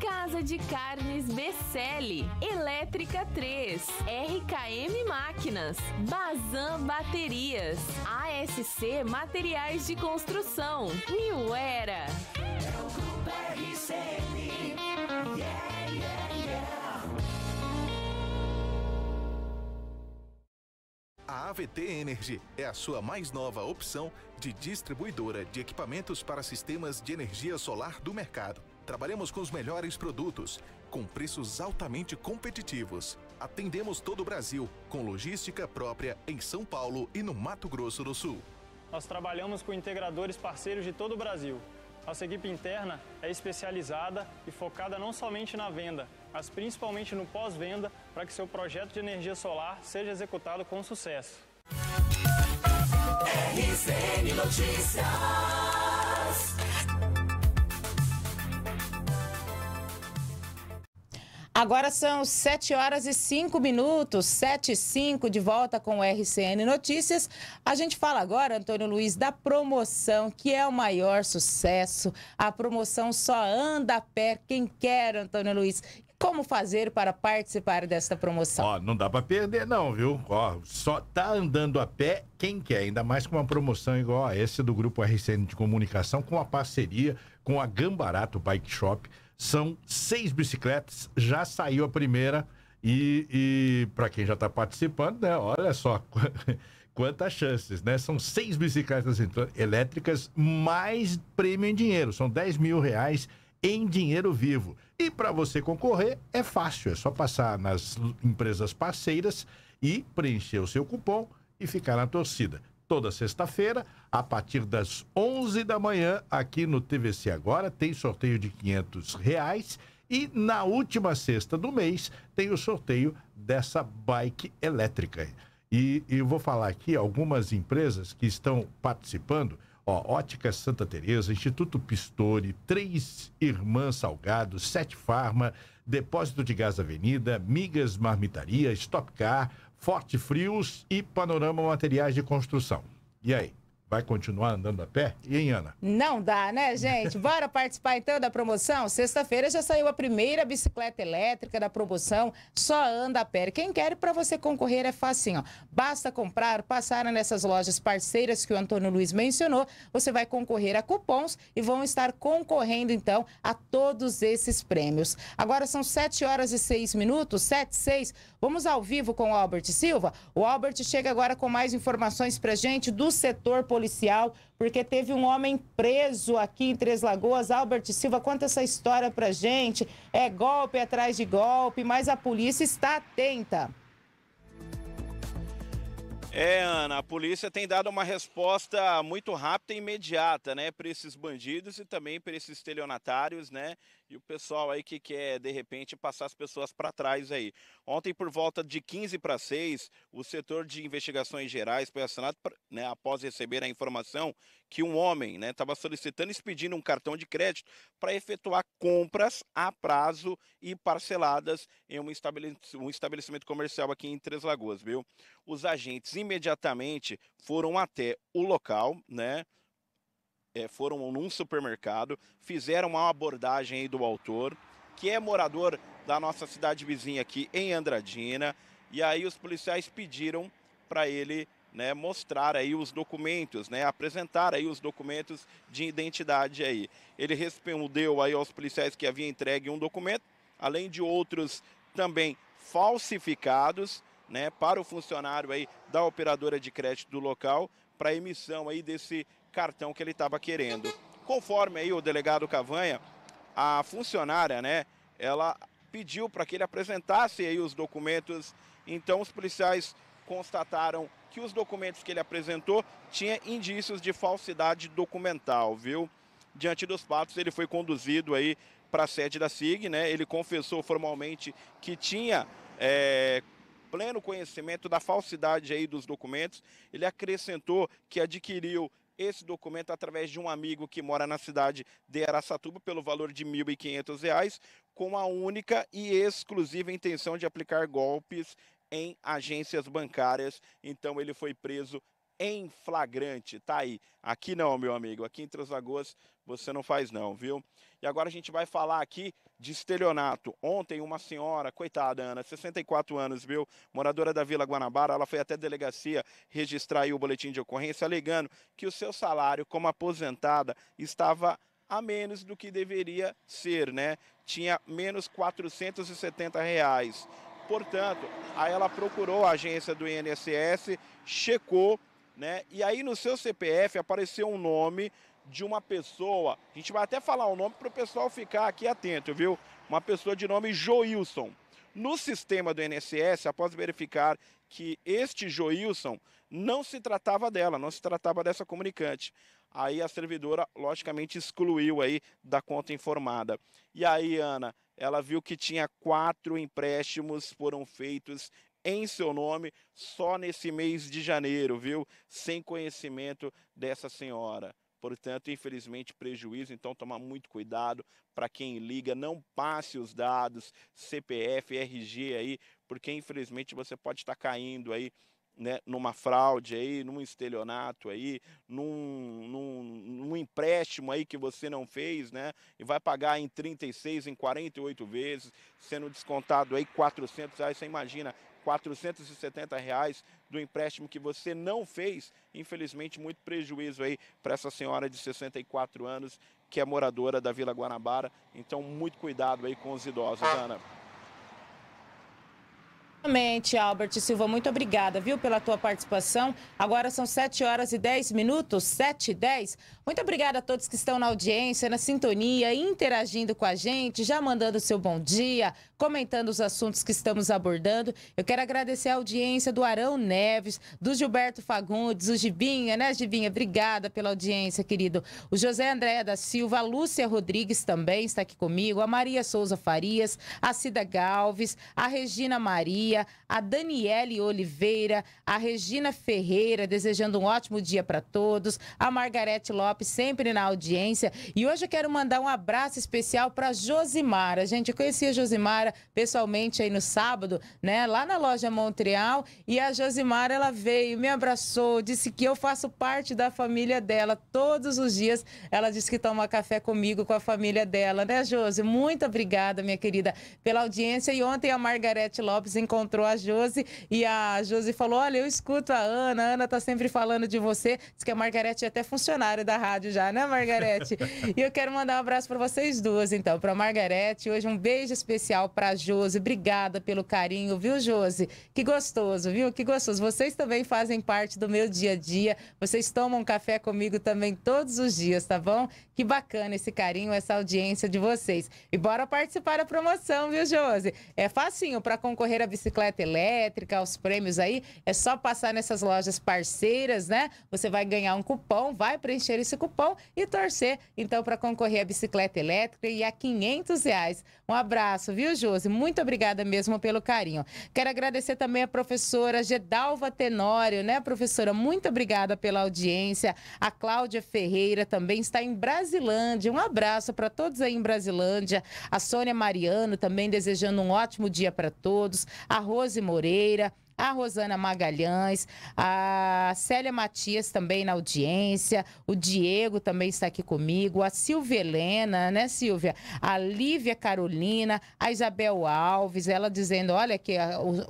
Casa de Carnes Becelli, Elétrica 3, RKM Máquinas, Bazan Baterias, ASC Materiais de Construção, New Era. É o Grupo Yeah, yeah, yeah. A AVT Energy é a sua mais nova opção de distribuidora de equipamentos para sistemas de energia solar do mercado Trabalhamos com os melhores produtos, com preços altamente competitivos. Atendemos todo o Brasil, com logística própria em São Paulo e no Mato Grosso do Sul. Nós trabalhamos com integradores parceiros de todo o Brasil. Nossa equipe interna é especializada e focada não somente na venda, mas principalmente no pós-venda para que seu projeto de energia solar seja executado com sucesso. RCN Notícias. Agora são 7 horas e 5 minutos, 7 e 5, de volta com o RCN Notícias. A gente fala agora, Antônio Luiz, da promoção, que é o maior sucesso. A promoção só anda a pé quem quer, Antônio Luiz. Como fazer para participar desta promoção? Ó, não dá para perder não, viu? Ó, só tá andando a pé quem quer, ainda mais com uma promoção igual a essa do Grupo RCN de Comunicação, com a parceria com a Gambarato Bike Shop, são seis bicicletas, já saiu a primeira. E, e para quem já está participando, né, olha só quantas chances, né? São seis bicicletas elétricas mais prêmio em dinheiro. São 10 mil reais em dinheiro vivo. E para você concorrer, é fácil. É só passar nas empresas parceiras e preencher o seu cupom e ficar na torcida. Toda sexta-feira, a partir das 11 da manhã, aqui no TVC Agora, tem sorteio de 500 reais. E na última sexta do mês, tem o sorteio dessa bike elétrica. E, e eu vou falar aqui algumas empresas que estão participando. Ó, Ótica Santa Teresa, Instituto Pistori, Três Irmãs Salgado, Sete Farma, Depósito de Gás Avenida, Migas Marmitaria, Stop Car, Forte Frios e Panorama Materiais de Construção. E aí? Vai continuar andando a pé? E aí, Ana? Não dá, né, gente? Bora participar então da promoção? Sexta-feira já saiu a primeira bicicleta elétrica da promoção Só Anda a Pé. Quem quer para você concorrer é facinho. Ó. Basta comprar, passar nessas lojas parceiras que o Antônio Luiz mencionou. Você vai concorrer a cupons e vão estar concorrendo então a todos esses prêmios. Agora são 7 horas e 6 minutos, 7 6. Vamos ao vivo com o Albert Silva. O Albert chega agora com mais informações pra gente do setor político policial, porque teve um homem preso aqui em Três Lagoas. Albert Silva, conta essa história pra gente. É golpe atrás de golpe, mas a polícia está atenta. É, Ana, a polícia tem dado uma resposta muito rápida e imediata, né, para esses bandidos e também para esses estelionatários, né? e o pessoal aí que quer, de repente, passar as pessoas para trás aí. Ontem, por volta de 15 para 6, o setor de investigações gerais foi acionado né, após receber a informação que um homem estava né, solicitando e expedindo um cartão de crédito para efetuar compras a prazo e parceladas em um estabelecimento, um estabelecimento comercial aqui em Três Lagoas, viu? Os agentes imediatamente foram até o local, né? é, foram num supermercado, fizeram uma abordagem aí do autor, que é morador da nossa cidade vizinha aqui em Andradina, e aí os policiais pediram para ele né, mostrar aí os documentos, né, apresentar aí os documentos de identidade aí. Ele respondeu aí aos policiais que havia entregue um documento, além de outros também falsificados, né, para o funcionário aí da operadora de crédito do local para emissão aí desse cartão que ele estava querendo. Conforme aí o delegado Cavanha, a funcionária, né, ela pediu para que ele apresentasse aí os documentos. Então os policiais constataram que os documentos que ele apresentou tinha indícios de falsidade documental, viu? Diante dos fatos, ele foi conduzido aí para a sede da SIG, né? Ele confessou formalmente que tinha é, pleno conhecimento da falsidade aí dos documentos. Ele acrescentou que adquiriu esse documento é através de um amigo que mora na cidade de Araçatuba pelo valor de R$ 1.500, com a única e exclusiva intenção de aplicar golpes em agências bancárias. Então ele foi preso em flagrante. Tá aí. Aqui não, meu amigo. Aqui em Três Lagoas você não faz não, viu? E agora a gente vai falar aqui de estelionato. Ontem uma senhora, coitada Ana, 64 anos, viu? Moradora da Vila Guanabara, ela foi até a delegacia registrar o boletim de ocorrência alegando que o seu salário como aposentada estava a menos do que deveria ser, né? Tinha menos 470 reais. Portanto, aí ela procurou a agência do INSS, checou né? E aí no seu CPF apareceu um nome de uma pessoa, a gente vai até falar o um nome para o pessoal ficar aqui atento, viu? Uma pessoa de nome Joilson. No sistema do INSS, após verificar que este Joilson não se tratava dela, não se tratava dessa comunicante, aí a servidora logicamente excluiu aí da conta informada. E aí, Ana, ela viu que tinha quatro empréstimos foram feitos em seu nome só nesse mês de janeiro, viu? Sem conhecimento dessa senhora. Portanto, infelizmente, prejuízo, então tomar muito cuidado para quem liga, não passe os dados CPF, RG aí, porque infelizmente você pode estar tá caindo aí né, numa fraude aí, num estelionato aí, num, num, num, empréstimo aí que você não fez, né? E vai pagar em 36, em 48 vezes, sendo descontado aí 400 reais, você imagina 470 reais do empréstimo que você não fez, infelizmente muito prejuízo aí para essa senhora de 64 anos que é moradora da Vila Guanabara. Então muito cuidado aí com os idosos, ah. Ana. Exatamente, Albert Silva, muito obrigada, viu, pela tua participação. Agora são 7 horas e 10 minutos, 7 e 10. Muito obrigada a todos que estão na audiência, na sintonia, interagindo com a gente, já mandando seu bom dia, comentando os assuntos que estamos abordando. Eu quero agradecer a audiência do Arão Neves, do Gilberto Fagundes, o Gibinha, né, Gibinha? Obrigada pela audiência, querido. O José Andréa da Silva, a Lúcia Rodrigues também está aqui comigo, a Maria Souza Farias, a Cida Galves, a Regina Maria, Maria, a Daniele Oliveira, a Regina Ferreira, desejando um ótimo dia para todos, a Margarete Lopes, sempre na audiência. E hoje eu quero mandar um abraço especial para Josimara. Gente, eu conheci a Josimara pessoalmente aí no sábado, né, lá na loja Montreal, e a Josimara ela veio, me abraçou, disse que eu faço parte da família dela todos os dias. Ela disse que toma café comigo com a família dela, né, Josi? Muito obrigada, minha querida, pela audiência. E ontem a Margarete Lopes encontrou encontrou a Josi e a Josi falou: Olha, eu escuto a Ana, a Ana tá sempre falando de você. Diz que a Margarete é até funcionária da rádio já, né, Margarete? e eu quero mandar um abraço para vocês duas, então, para Margarete. Hoje um beijo especial para Josi. Obrigada pelo carinho, viu, Josi? Que gostoso, viu? Que gostoso. Vocês também fazem parte do meu dia a dia. Vocês tomam café comigo também todos os dias, tá bom? Que bacana esse carinho, essa audiência de vocês. E bora participar da promoção, viu, Josi? É facinho para concorrer a bicicleta bicicleta elétrica, aos prêmios aí. É só passar nessas lojas parceiras, né? Você vai ganhar um cupom, vai preencher esse cupom e torcer, então, para concorrer à bicicleta elétrica e a 500 reais. Um abraço, viu, Josi? Muito obrigada mesmo pelo carinho. Quero agradecer também a professora Gedalva Tenório, né, professora? Muito obrigada pela audiência. A Cláudia Ferreira também está em Brasilândia. Um abraço para todos aí em Brasilândia. A Sônia Mariano também desejando um ótimo dia para todos. A a Rose Moreira, a Rosana Magalhães, a Célia Matias também na audiência, o Diego também está aqui comigo, a Silvia Helena, né, Silvia? A Lívia Carolina, a Isabel Alves, ela dizendo: olha, que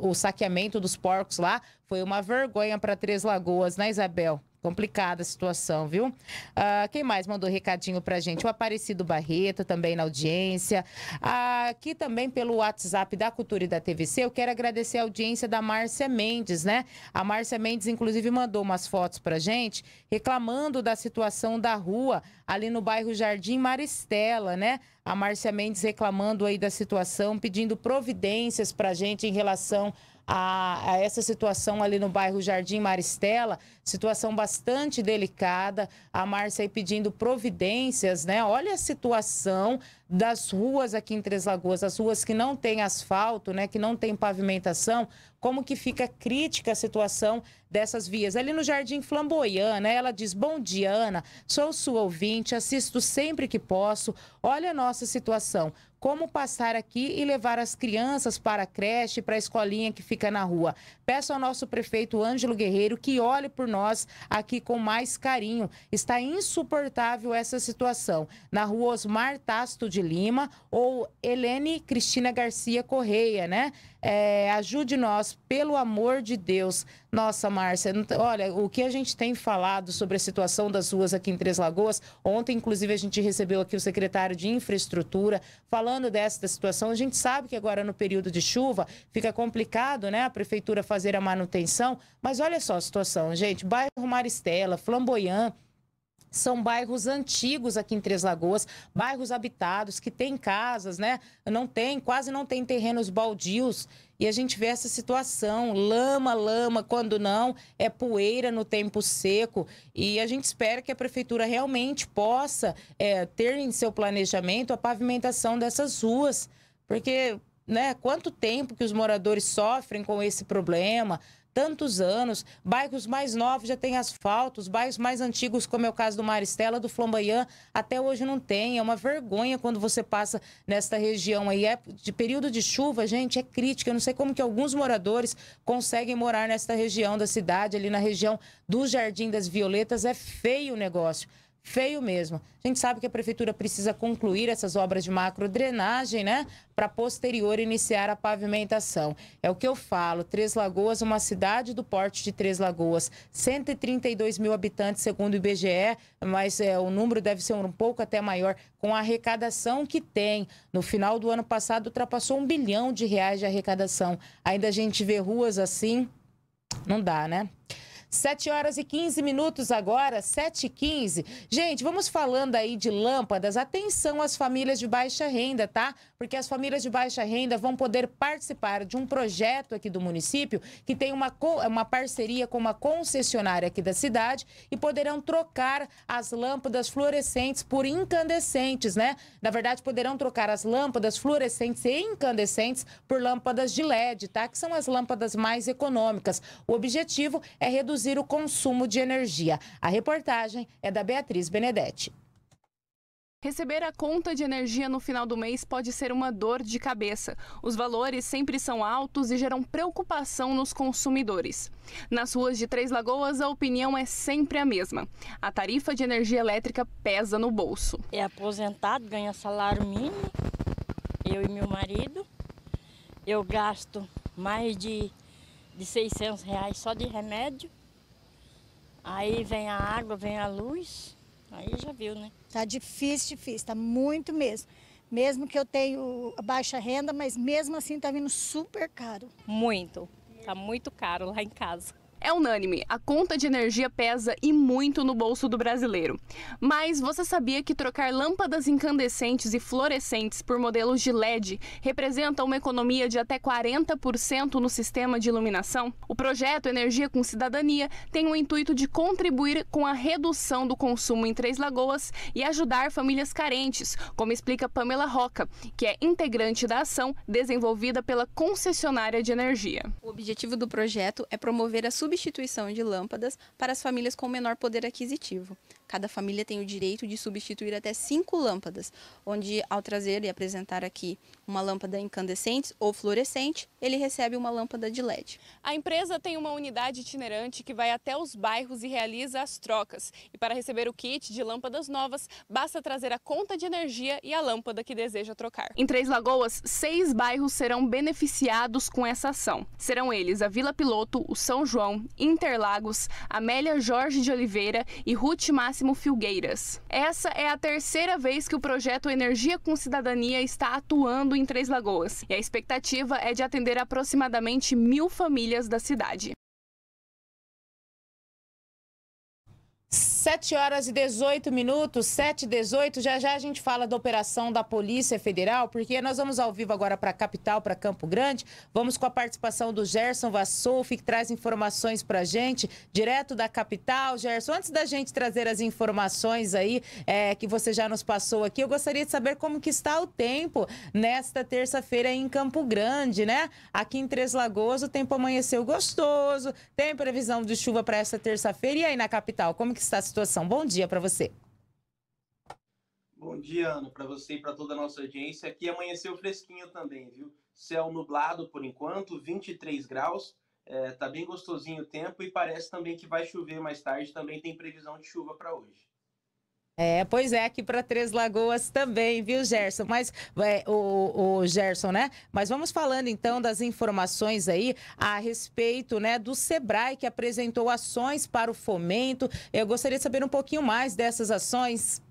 o, o saqueamento dos porcos lá foi uma vergonha para Três Lagoas, né, Isabel? Complicada a situação, viu? Ah, quem mais mandou recadinho pra gente? O Aparecido Barreto, também na audiência. aqui também pelo WhatsApp da Cultura e da TVC, eu quero agradecer a audiência da Márcia Mendes, né? A Márcia Mendes, inclusive, mandou umas fotos pra gente, reclamando da situação da rua ali no bairro Jardim Maristela, né? A Márcia Mendes reclamando aí da situação, pedindo providências pra gente em relação a, a, essa situação ali no bairro Jardim Maristela, situação bastante delicada. A Márcia aí pedindo providências, né? Olha a situação das ruas aqui em Três Lagoas, as ruas que não têm asfalto, né, que não tem pavimentação, como que fica crítica a situação dessas vias. Ali no Jardim Flamboyant, né, ela diz, bom dia, Ana, sou sua ouvinte, assisto sempre que posso, olha a nossa situação como passar aqui e levar as crianças para a creche, para a escolinha que fica na rua. Peço ao nosso prefeito Ângelo Guerreiro que olhe por nós aqui com mais carinho. Está insuportável essa situação. Na rua Osmar Tasto de Lima ou Helene Cristina Garcia Correia, né? É, ajude nós, pelo amor de Deus. Nossa, Márcia, olha, o que a gente tem falado sobre a situação das ruas aqui em Três Lagoas, ontem, inclusive, a gente recebeu aqui o secretário de Infraestrutura falando dessa situação. A gente sabe que agora no período de chuva fica complicado, né, a prefeitura fazer a manutenção, mas olha só a situação, gente, bairro Maristela, Flamboyant, são bairros antigos aqui em Três Lagoas, bairros habitados que têm casas, né? Não tem, quase não tem terrenos baldios. E a gente vê essa situação, lama, lama, quando não, é poeira no tempo seco. E a gente espera que a prefeitura realmente possa é, ter em seu planejamento a pavimentação dessas ruas, porque né? Quanto tempo que os moradores sofrem com esse problema? Tantos anos, bairros mais novos já têm asfalto, os bairros mais antigos, como é o caso do Maristela, do Flamboyant, até hoje não tem. É uma vergonha quando você passa nesta região aí. É de período de chuva, gente, é crítica. Eu não sei como que alguns moradores conseguem morar nesta região da cidade, ali na região do Jardim das Violetas. É feio o negócio feio mesmo. A gente sabe que a prefeitura precisa concluir essas obras de macro drenagem, né? Para posterior iniciar a pavimentação. É o que eu falo. Três Lagoas, uma cidade do porte de Três Lagoas, 132 mil habitantes, segundo o IBGE, mas é, o número deve ser um pouco até maior, com a arrecadação que tem. No final do ano passado, ultrapassou um bilhão de reais de arrecadação. Ainda a gente vê ruas assim. Não dá, né? 7 horas e 15 minutos agora, 7 e 15. Gente, vamos falando aí de lâmpadas. Atenção às famílias de baixa renda, tá? Porque as famílias de baixa renda vão poder participar de um projeto aqui do município que tem uma, uma parceria com uma concessionária aqui da cidade e poderão trocar as lâmpadas fluorescentes por incandescentes, né? Na verdade, poderão trocar as lâmpadas fluorescentes e incandescentes por lâmpadas de LED, tá? Que são as lâmpadas mais econômicas. O objetivo é reduzir reduzir o consumo de energia. A reportagem é da Beatriz Benedetti. Receber a conta de energia no final do mês pode ser uma dor de cabeça. Os valores sempre são altos e geram preocupação nos consumidores. Nas ruas de Três Lagoas, a opinião é sempre a mesma. A tarifa de energia elétrica pesa no bolso. É aposentado, ganha salário mínimo, eu e meu marido. Eu gasto mais de, de 600 reais só de remédio. Aí vem a água, vem a luz, aí já viu, né? Tá difícil, difícil, tá muito mesmo. Mesmo que eu tenho baixa renda, mas mesmo assim tá vindo super caro. Muito, tá muito caro lá em casa. É unânime, a conta de energia pesa e muito no bolso do brasileiro. Mas você sabia que trocar lâmpadas incandescentes e fluorescentes por modelos de LED representa uma economia de até 40% no sistema de iluminação? O projeto Energia com Cidadania tem o intuito de contribuir com a redução do consumo em Três Lagoas e ajudar famílias carentes, como explica Pamela Roca, que é integrante da ação desenvolvida pela concessionária de energia. O objetivo do projeto é promover a sua substituição de lâmpadas para as famílias com menor poder aquisitivo. Cada família tem o direito de substituir até cinco lâmpadas, onde, ao trazer e apresentar aqui uma lâmpada incandescente ou fluorescente, ele recebe uma lâmpada de LED. A empresa tem uma unidade itinerante que vai até os bairros e realiza as trocas. E para receber o kit de lâmpadas novas, basta trazer a conta de energia e a lâmpada que deseja trocar. Em Três Lagoas, seis bairros serão beneficiados com essa ação. Serão eles a Vila Piloto, o São João, Interlagos, Amélia Jorge de Oliveira e Ruth Máximo Filgueiras. Essa é a terceira vez que o projeto Energia com Cidadania está atuando em Três Lagoas e a expectativa é de atender aproximadamente mil famílias da cidade. 7 horas e 18 minutos, 7 e 18. Já já a gente fala da operação da Polícia Federal, porque nós vamos ao vivo agora para a capital, para Campo Grande. Vamos com a participação do Gerson Vassouf, que traz informações para a gente, direto da capital. Gerson, antes da gente trazer as informações aí é, que você já nos passou aqui, eu gostaria de saber como que está o tempo nesta terça-feira em Campo Grande, né? Aqui em Três Lagoas o tempo amanheceu gostoso, tem previsão de chuva para esta terça-feira. E aí na capital, como que está a situação? situação. Bom dia para você. Bom dia, Ana, para você e para toda a nossa audiência. Aqui amanheceu fresquinho também, viu? Céu nublado por enquanto, 23 graus. É, tá bem gostosinho o tempo e parece também que vai chover mais tarde. Também tem previsão de chuva para hoje. É, pois é, aqui para Três Lagoas também, viu, Gerson? Mas é, o, o, Gerson, né? Mas vamos falando então das informações aí a respeito, né, do Sebrae que apresentou ações para o fomento. Eu gostaria de saber um pouquinho mais dessas ações.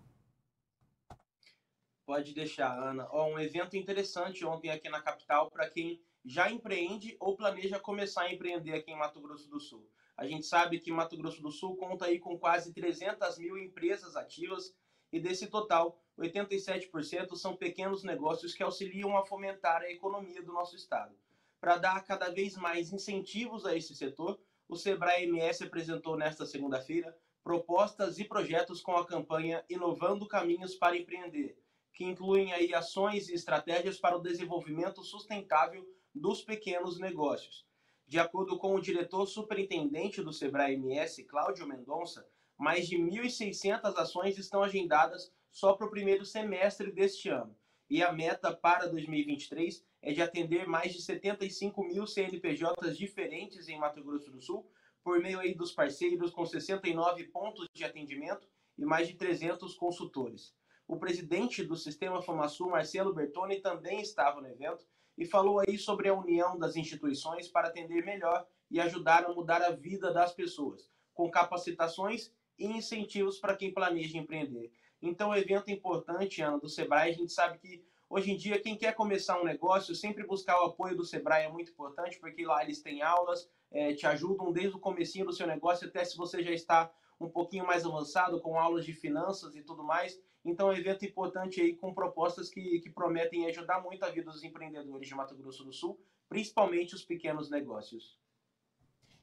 Pode deixar, Ana. Ó, um evento interessante ontem aqui na capital para quem já empreende ou planeja começar a empreender aqui em Mato Grosso do Sul. A gente sabe que Mato Grosso do Sul conta aí com quase 300 mil empresas ativas e desse total, 87% são pequenos negócios que auxiliam a fomentar a economia do nosso estado. Para dar cada vez mais incentivos a esse setor, o Sebrae MS apresentou nesta segunda-feira propostas e projetos com a campanha Inovando Caminhos para Empreender, que incluem aí ações e estratégias para o desenvolvimento sustentável dos pequenos negócios. De acordo com o diretor superintendente do Sebrae MS, Cláudio Mendonça, mais de 1.600 ações estão agendadas só para o primeiro semestre deste ano. E a meta para 2023 é de atender mais de 75 mil CNPJs diferentes em Mato Grosso do Sul, por meio aí dos parceiros, com 69 pontos de atendimento e mais de 300 consultores. O presidente do Sistema FamaSul, Marcelo Bertoni, também estava no evento e falou aí sobre a união das instituições para atender melhor e ajudar a mudar a vida das pessoas, com capacitações e incentivos para quem planeja empreender. Então, é evento importante, Ana, do Sebrae, a gente sabe que Hoje em dia, quem quer começar um negócio, sempre buscar o apoio do Sebrae é muito importante, porque lá eles têm aulas, é, te ajudam desde o comecinho do seu negócio, até se você já está um pouquinho mais avançado, com aulas de finanças e tudo mais. Então, é um evento importante aí com propostas que, que prometem ajudar muito a vida dos empreendedores de Mato Grosso do Sul, principalmente os pequenos negócios.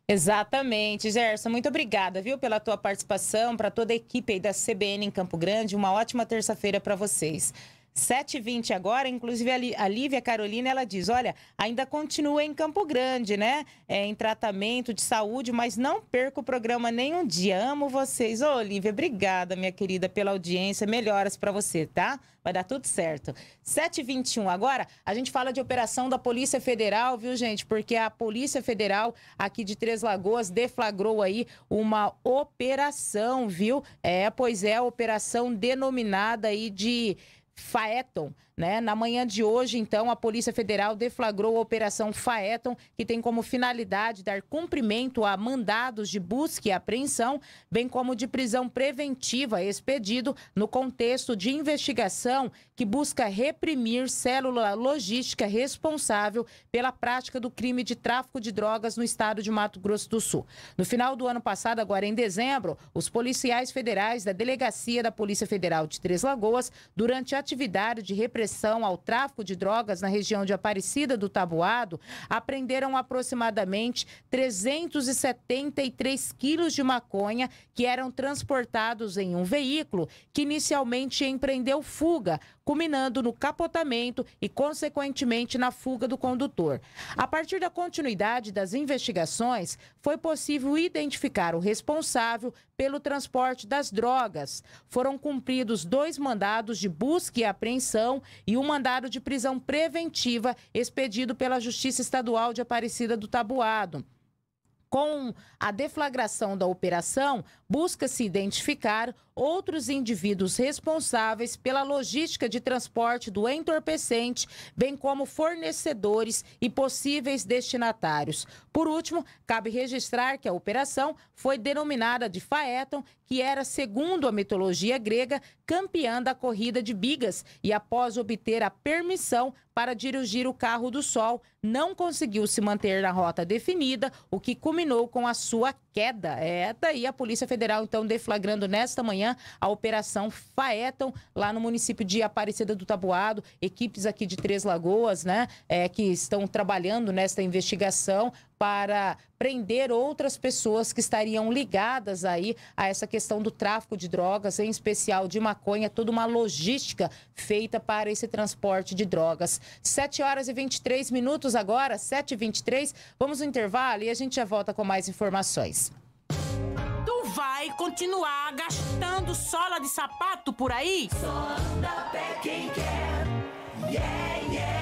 Exatamente, Gerson. Muito obrigada, viu, pela tua participação, para toda a equipe aí da CBN em Campo Grande. Uma ótima terça-feira para vocês. 7h20 agora, inclusive a Lívia Carolina, ela diz, olha, ainda continua em Campo Grande, né? É, em tratamento de saúde, mas não perco o programa nenhum dia. Amo vocês. Ô, Lívia, obrigada, minha querida, pela audiência. Melhoras para você, tá? Vai dar tudo certo. 7h21 agora, a gente fala de operação da Polícia Federal, viu, gente? Porque a Polícia Federal aqui de Três Lagoas deflagrou aí uma operação, viu? É, pois é, a operação denominada aí de... Faeton né? Na manhã de hoje, então, a Polícia Federal deflagrou a Operação Faeton, que tem como finalidade dar cumprimento a mandados de busca e apreensão, bem como de prisão preventiva expedido no contexto de investigação que busca reprimir célula logística responsável pela prática do crime de tráfico de drogas no estado de Mato Grosso do Sul. No final do ano passado, agora em dezembro, os policiais federais da Delegacia da Polícia Federal de Três Lagoas, durante atividade de repressão, repressão ao tráfico de drogas na região de Aparecida do Tabuado, apreenderam aproximadamente 373 quilos de maconha que eram transportados em um veículo que inicialmente empreendeu fuga, culminando no capotamento e, consequentemente, na fuga do condutor. A partir da continuidade das investigações, foi possível identificar o responsável pelo transporte das drogas. Foram cumpridos dois mandados de busca e apreensão e um mandado de prisão preventiva expedido pela Justiça Estadual de Aparecida do Tabuado. Com a deflagração da operação, busca-se identificar outros indivíduos responsáveis pela logística de transporte do entorpecente, bem como fornecedores e possíveis destinatários. Por último, cabe registrar que a operação foi denominada de Faeton, que era, segundo a mitologia grega, campeã da corrida de bigas e, após obter a permissão, para dirigir o carro do sol, não conseguiu se manter na rota definida, o que culminou com a sua queda. É daí tá a Polícia Federal, então, deflagrando nesta manhã a Operação Faeton, lá no município de Aparecida do Tabuado. Equipes aqui de Três Lagoas, né, é, que estão trabalhando nesta investigação para prender outras pessoas que estariam ligadas aí a essa questão do tráfico de drogas, em especial de maconha, toda uma logística feita para esse transporte de drogas. 7 horas e 23 minutos agora, 7 e 23 vamos no intervalo e a gente já volta com mais informações. Tu vai continuar gastando sola de sapato por aí? Só anda pé quem quer, yeah, yeah.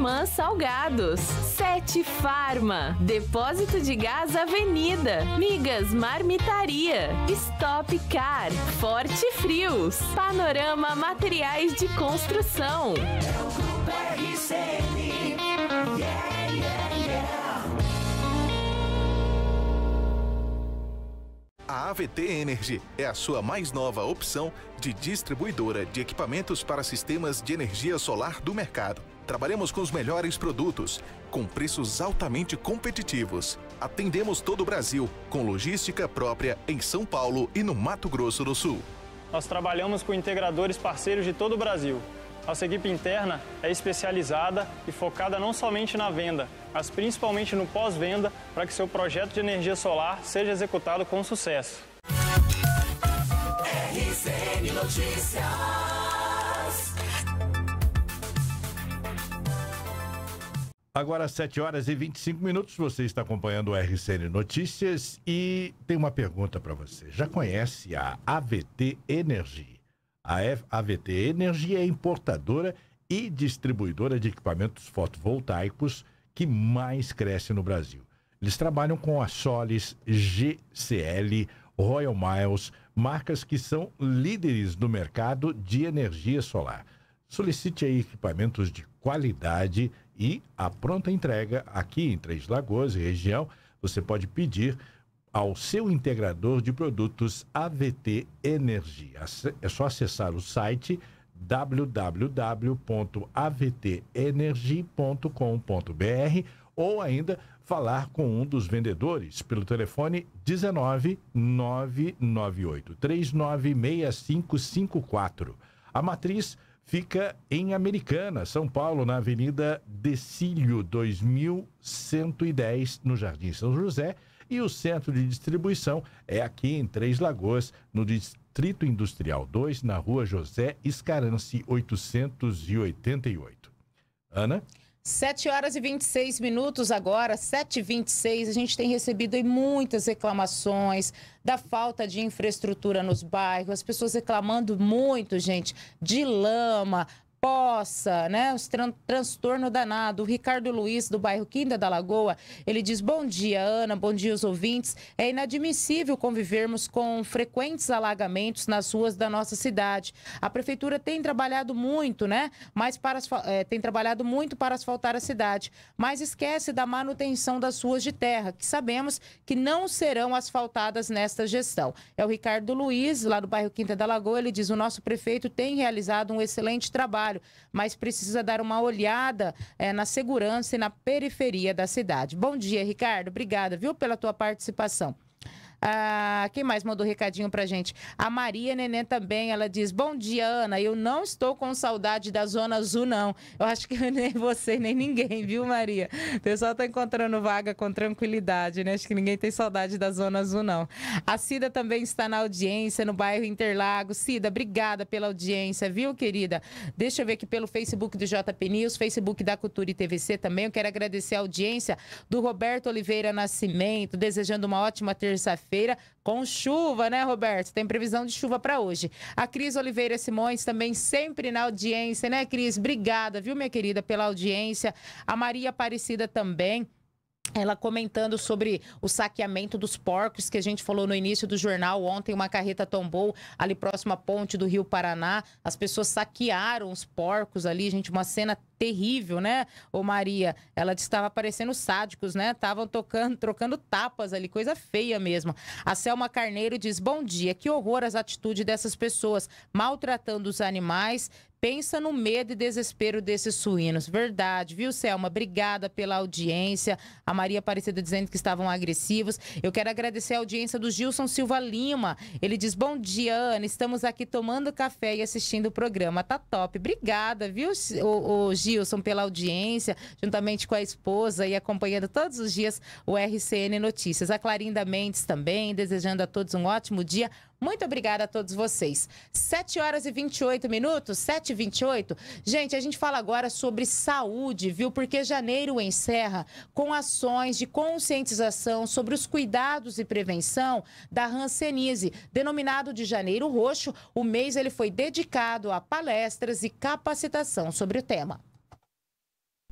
Irmã Salgados, Sete Farma, Depósito de Gás Avenida, Migas Marmitaria, Stop Car, Forte Frios, Panorama Materiais de Construção. É o Grupo RCN. Yeah. A AVT Energy é a sua mais nova opção de distribuidora de equipamentos para sistemas de energia solar do mercado. Trabalhamos com os melhores produtos, com preços altamente competitivos. Atendemos todo o Brasil, com logística própria em São Paulo e no Mato Grosso do Sul. Nós trabalhamos com integradores parceiros de todo o Brasil. Nossa equipe interna é especializada e focada não somente na venda, mas principalmente no pós-venda para que seu projeto de energia solar seja executado com sucesso. RCN Notícias. Agora, 7 horas e 25 minutos, você está acompanhando o RCN Notícias e tem uma pergunta para você. Já conhece a AVT Energy? A AVT Energy é importadora e distribuidora de equipamentos fotovoltaicos que mais cresce no Brasil. Eles trabalham com a Solis, GCL, Royal Miles, marcas que são líderes no mercado de energia solar. Solicite aí equipamentos de qualidade e a pronta entrega aqui em Três Lagoas e região. Você pode pedir ao seu integrador de produtos AVT Energia. É só acessar o site www.avtenergy.com.br ou ainda falar com um dos vendedores pelo telefone 19 998 396554. A matriz fica em Americana, São Paulo, na Avenida Decílio 2110, no Jardim São José. E o centro de distribuição é aqui em Três Lagoas, no Distrito Industrial 2, na Rua José Escarance, 888. Ana? 7 horas e 26 minutos agora, 7h26. A gente tem recebido muitas reclamações da falta de infraestrutura nos bairros, as pessoas reclamando muito, gente, de lama, possa, né? Os tran transtorno danado. O Ricardo Luiz, do bairro Quinta da Lagoa, ele diz: Bom dia, Ana, bom dia os ouvintes. É inadmissível convivermos com frequentes alagamentos nas ruas da nossa cidade. A prefeitura tem trabalhado muito, né? Mas para é, tem trabalhado muito para asfaltar a cidade, mas esquece da manutenção das ruas de terra, que sabemos que não serão asfaltadas nesta gestão. É o Ricardo Luiz, lá do bairro Quinta da Lagoa, ele diz: o nosso prefeito tem realizado um excelente trabalho trabalho, mas precisa dar uma olhada é, na segurança e na periferia da cidade. Bom dia, Ricardo. Obrigada, viu, pela tua participação. Ah, quem mais mandou recadinho pra gente? A Maria Nenê também, ela diz: Bom dia, Ana. Eu não estou com saudade da Zona Azul, não. Eu acho que nem você, nem ninguém, viu, Maria? O pessoal tá encontrando vaga com tranquilidade, né? Acho que ninguém tem saudade da Zona Azul, não. A Cida também está na audiência, no bairro Interlagos. Cida, obrigada pela audiência, viu, querida? Deixa eu ver aqui pelo Facebook do JP News, Facebook da Cultura e TVC também. Eu quero agradecer a audiência do Roberto Oliveira Nascimento, desejando uma ótima terça-feira quinta-feira, com chuva, né, Roberto? Tem previsão de chuva para hoje. A Cris Oliveira Simões também sempre na audiência, né, Cris? Obrigada, viu, minha querida, pela audiência. A Maria Aparecida também ela comentando sobre o saqueamento dos porcos que a gente falou no início do jornal ontem, uma carreta tombou ali próxima à ponte do Rio Paraná, as pessoas saquearam os porcos ali, gente, uma cena terrível, né? Ô Maria, ela estava parecendo sádicos, né? Estavam tocando, trocando tapas ali, coisa feia mesmo. A Selma Carneiro diz: "Bom dia, que horror as atitudes dessas pessoas maltratando os animais, Pensa no medo e desespero desses suínos. Verdade, viu, Selma? Obrigada pela audiência. A Maria Aparecida dizendo que estavam agressivos. Eu quero agradecer a audiência do Gilson Silva Lima. Ele diz: Bom dia, Ana. Estamos aqui tomando café e assistindo o programa. Tá top. Obrigada, viu, o, o Gilson, pela audiência, juntamente com a esposa e acompanhando todos os dias o RCN Notícias. A Clarinda Mendes também, desejando a todos um ótimo dia. Muito obrigada a todos vocês. 7 horas e 28 minutos, 7 e 28. Gente, a gente fala agora sobre saúde, viu? Porque janeiro encerra com ações de conscientização sobre os cuidados e prevenção da rancenise, denominado de Janeiro Roxo. O mês ele foi dedicado a palestras e capacitação sobre o tema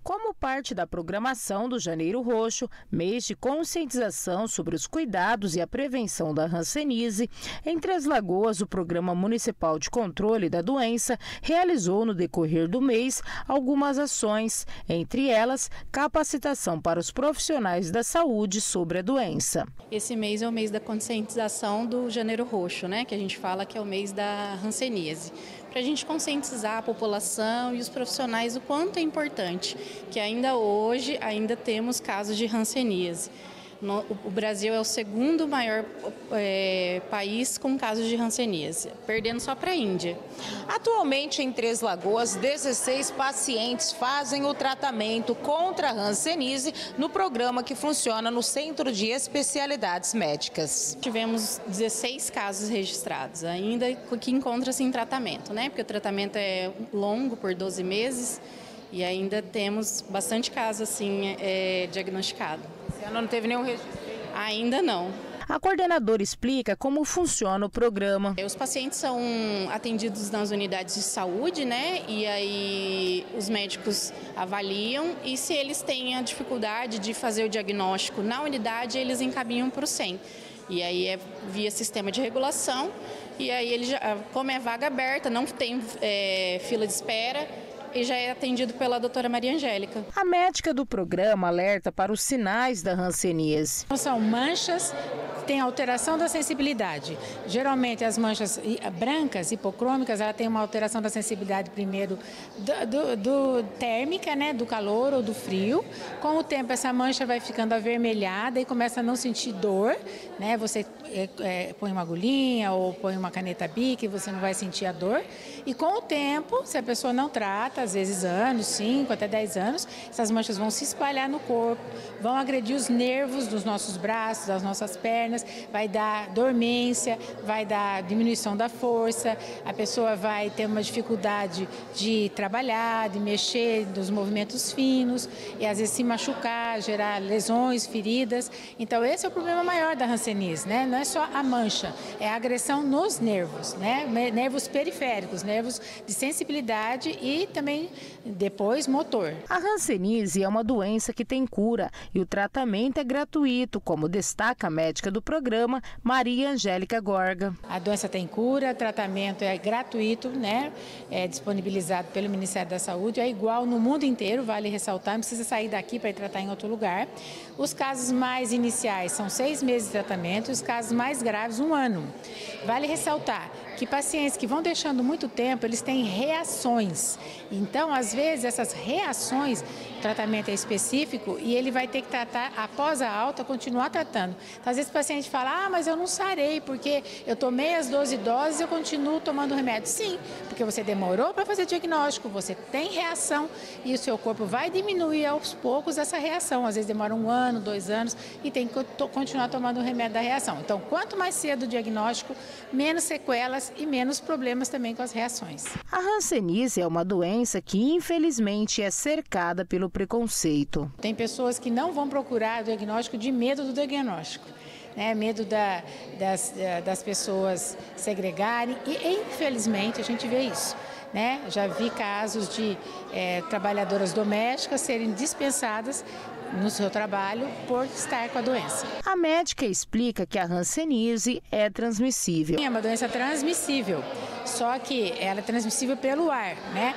como parte da programação do Janeiro Roxo, mês de conscientização sobre os cuidados e a prevenção da rancenise, em Três Lagoas, o Programa Municipal de Controle da Doença realizou no decorrer do mês algumas ações, entre elas capacitação para os profissionais da saúde sobre a doença. Esse mês é o mês da conscientização do Janeiro Roxo, né, que a gente fala que é o mês da rancenise para a gente conscientizar a população e os profissionais o quanto é importante, que ainda hoje ainda temos casos de hanseníase. No, o Brasil é o segundo maior é, país com casos de hanseníase, perdendo só para a Índia. Atualmente, em Três Lagoas, 16 pacientes fazem o tratamento contra a hanseníase no programa que funciona no Centro de Especialidades Médicas. Tivemos 16 casos registrados, ainda que encontra-se em tratamento, né? Porque o tratamento é longo, por 12 meses, e ainda temos bastante casos assim é, diagnosticados. Esse ano não teve nenhum registro? Ainda não. A coordenadora explica como funciona o programa. É, os pacientes são atendidos nas unidades de saúde, né? E aí os médicos avaliam e se eles têm a dificuldade de fazer o diagnóstico na unidade, eles encaminham para o SEM. E aí é via sistema de regulação. E aí ele já, como é vaga aberta, não tem é, fila de espera, e já é atendido pela doutora Maria Angélica. A médica do programa alerta para os sinais da hanseníase. São manchas, tem alteração da sensibilidade. Geralmente as manchas brancas, hipocrômicas, ela tem uma alteração da sensibilidade primeiro do, do, do térmica, né, do calor ou do frio. Com o tempo essa mancha vai ficando avermelhada e começa a não sentir dor, né? Você é, é, põe uma agulhinha ou põe uma caneta bique, você não vai sentir a dor. E com o tempo, se a pessoa não trata, às vezes anos, 5 até 10 anos, essas manchas vão se espalhar no corpo, vão agredir os nervos dos nossos braços, das nossas pernas, vai dar dormência, vai dar diminuição da força, a pessoa vai ter uma dificuldade de trabalhar, de mexer dos movimentos finos e às vezes se machucar, gerar lesões, feridas. Então esse é o problema maior da Hanseníase, né? Não é só a mancha, é a agressão nos nervos, né? Nervos periféricos, né? nervos de sensibilidade e também depois motor. A hanseníase é uma doença que tem cura e o tratamento é gratuito, como destaca a médica do programa, Maria Angélica Gorga. A doença tem cura, tratamento é gratuito, né? É disponibilizado pelo Ministério da Saúde, é igual no mundo inteiro, vale ressaltar, não precisa sair daqui para ir tratar em outro lugar. Os casos mais iniciais são seis meses de tratamento, os casos mais graves, um ano. Vale ressaltar que pacientes que vão deixando muito tempo, eles têm reações. Então, às vezes, essas reações, o tratamento é específico e ele vai ter que tratar, após a alta, continuar tratando. Então, às vezes o paciente fala, ah, mas eu não sarei, porque eu tomei as 12 doses e eu continuo tomando remédio. Sim, porque você demorou para fazer diagnóstico, você tem reação e o seu corpo vai diminuir aos poucos essa reação. Às vezes demora um ano, dois anos e tem que continuar tomando o remédio da reação. Então, quanto mais cedo o diagnóstico, menos sequelas e menos problemas também com as reações. A Hansenise é uma doença doença que, infelizmente, é cercada pelo preconceito. Tem pessoas que não vão procurar o diagnóstico de medo do diagnóstico. Né, medo da, das, das pessoas segregarem e infelizmente a gente vê isso. Né? Já vi casos de é, trabalhadoras domésticas serem dispensadas no seu trabalho por estar com a doença. A médica explica que a hanseníase é transmissível. É uma doença transmissível, só que ela é transmissível pelo ar, né?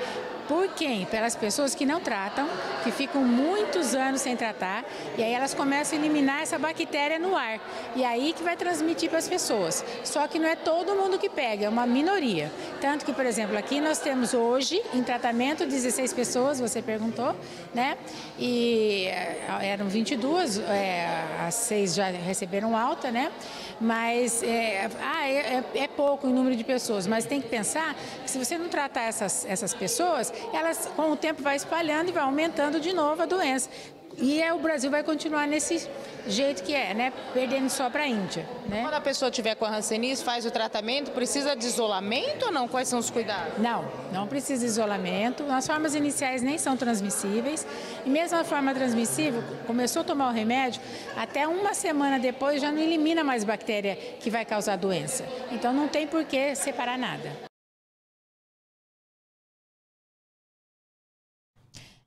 Por quem? Pelas pessoas que não tratam, que ficam muitos anos sem tratar, e aí elas começam a eliminar essa bactéria no ar. E aí que vai transmitir para as pessoas. Só que não é todo mundo que pega, é uma minoria. Tanto que, por exemplo, aqui nós temos hoje, em tratamento, 16 pessoas, você perguntou, né? E eh, eram 22, é, eh, as seis já receberam alta, né? Mas é, ah, é, é, é pouco o número de pessoas, mas tem que pensar que se você não tratar essas, essas pessoas, elas com o tempo vai espalhando e vai aumentando de novo a doença. E é, o Brasil vai continuar nesse jeito que é, né? Perdendo só para a Índia. Né? Quando a pessoa tiver com a Hanseníase, faz o tratamento, precisa de isolamento ou não? Quais são os cuidados? Não, não precisa de isolamento. As formas iniciais nem são transmissíveis. E mesmo a forma transmissível, começou a tomar o remédio, até uma semana depois já não elimina mais bactéria que vai causar doença. Então não tem por que separar nada.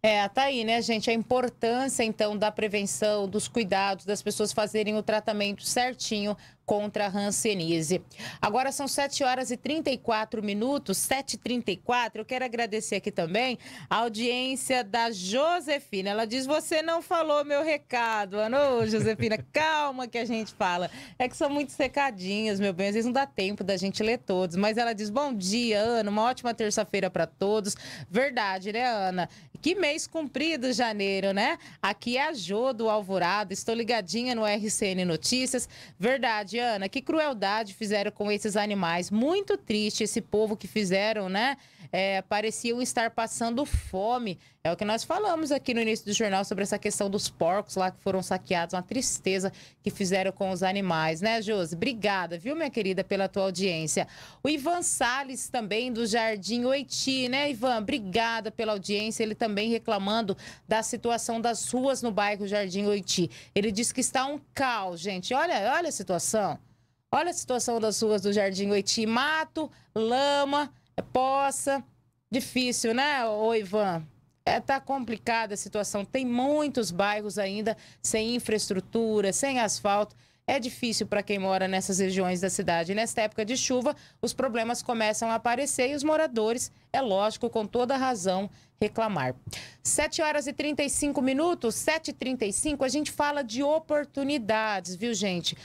É, tá aí, né, gente? A importância, então, da prevenção, dos cuidados, das pessoas fazerem o tratamento certinho contra Hansenise. Agora são 7 horas e 34 minutos, 7h34. Eu quero agradecer aqui também a audiência da Josefina. Ela diz: Você não falou meu recado. Alô, Josefina, calma que a gente fala. É que são muitos recadinhos, meu bem. Às vezes não dá tempo da gente ler todos. Mas ela diz: Bom dia, Ana. Uma ótima terça-feira para todos. Verdade, né, Ana? Que mês cumprido, janeiro, né? Aqui é a Jô do Alvorada. Estou ligadinha no RCN Notícias. Verdade. Diana, que crueldade fizeram com esses animais. Muito triste esse povo que fizeram, né? É, pareciam estar passando fome. É o que nós falamos aqui no início do jornal sobre essa questão dos porcos lá que foram saqueados, uma tristeza que fizeram com os animais, né, Josi? Obrigada, viu, minha querida, pela tua audiência. O Ivan Sales também do Jardim Oiti, né, Ivan? Obrigada pela audiência. Ele também reclamando da situação das ruas no bairro Jardim Oiti. Ele diz que está um caos, gente. Olha, olha a situação. Olha a situação das ruas do Jardim Oiti. Mato, lama, é poça. Difícil, né, ô Ivan? É, tá complicada a situação. Tem muitos bairros ainda sem infraestrutura, sem asfalto. É difícil para quem mora nessas regiões da cidade. nesta época de chuva, os problemas começam a aparecer e os moradores, é lógico, com toda razão, reclamar. 7 horas e 35 minutos, 7h35, a gente fala de oportunidades, viu, gente?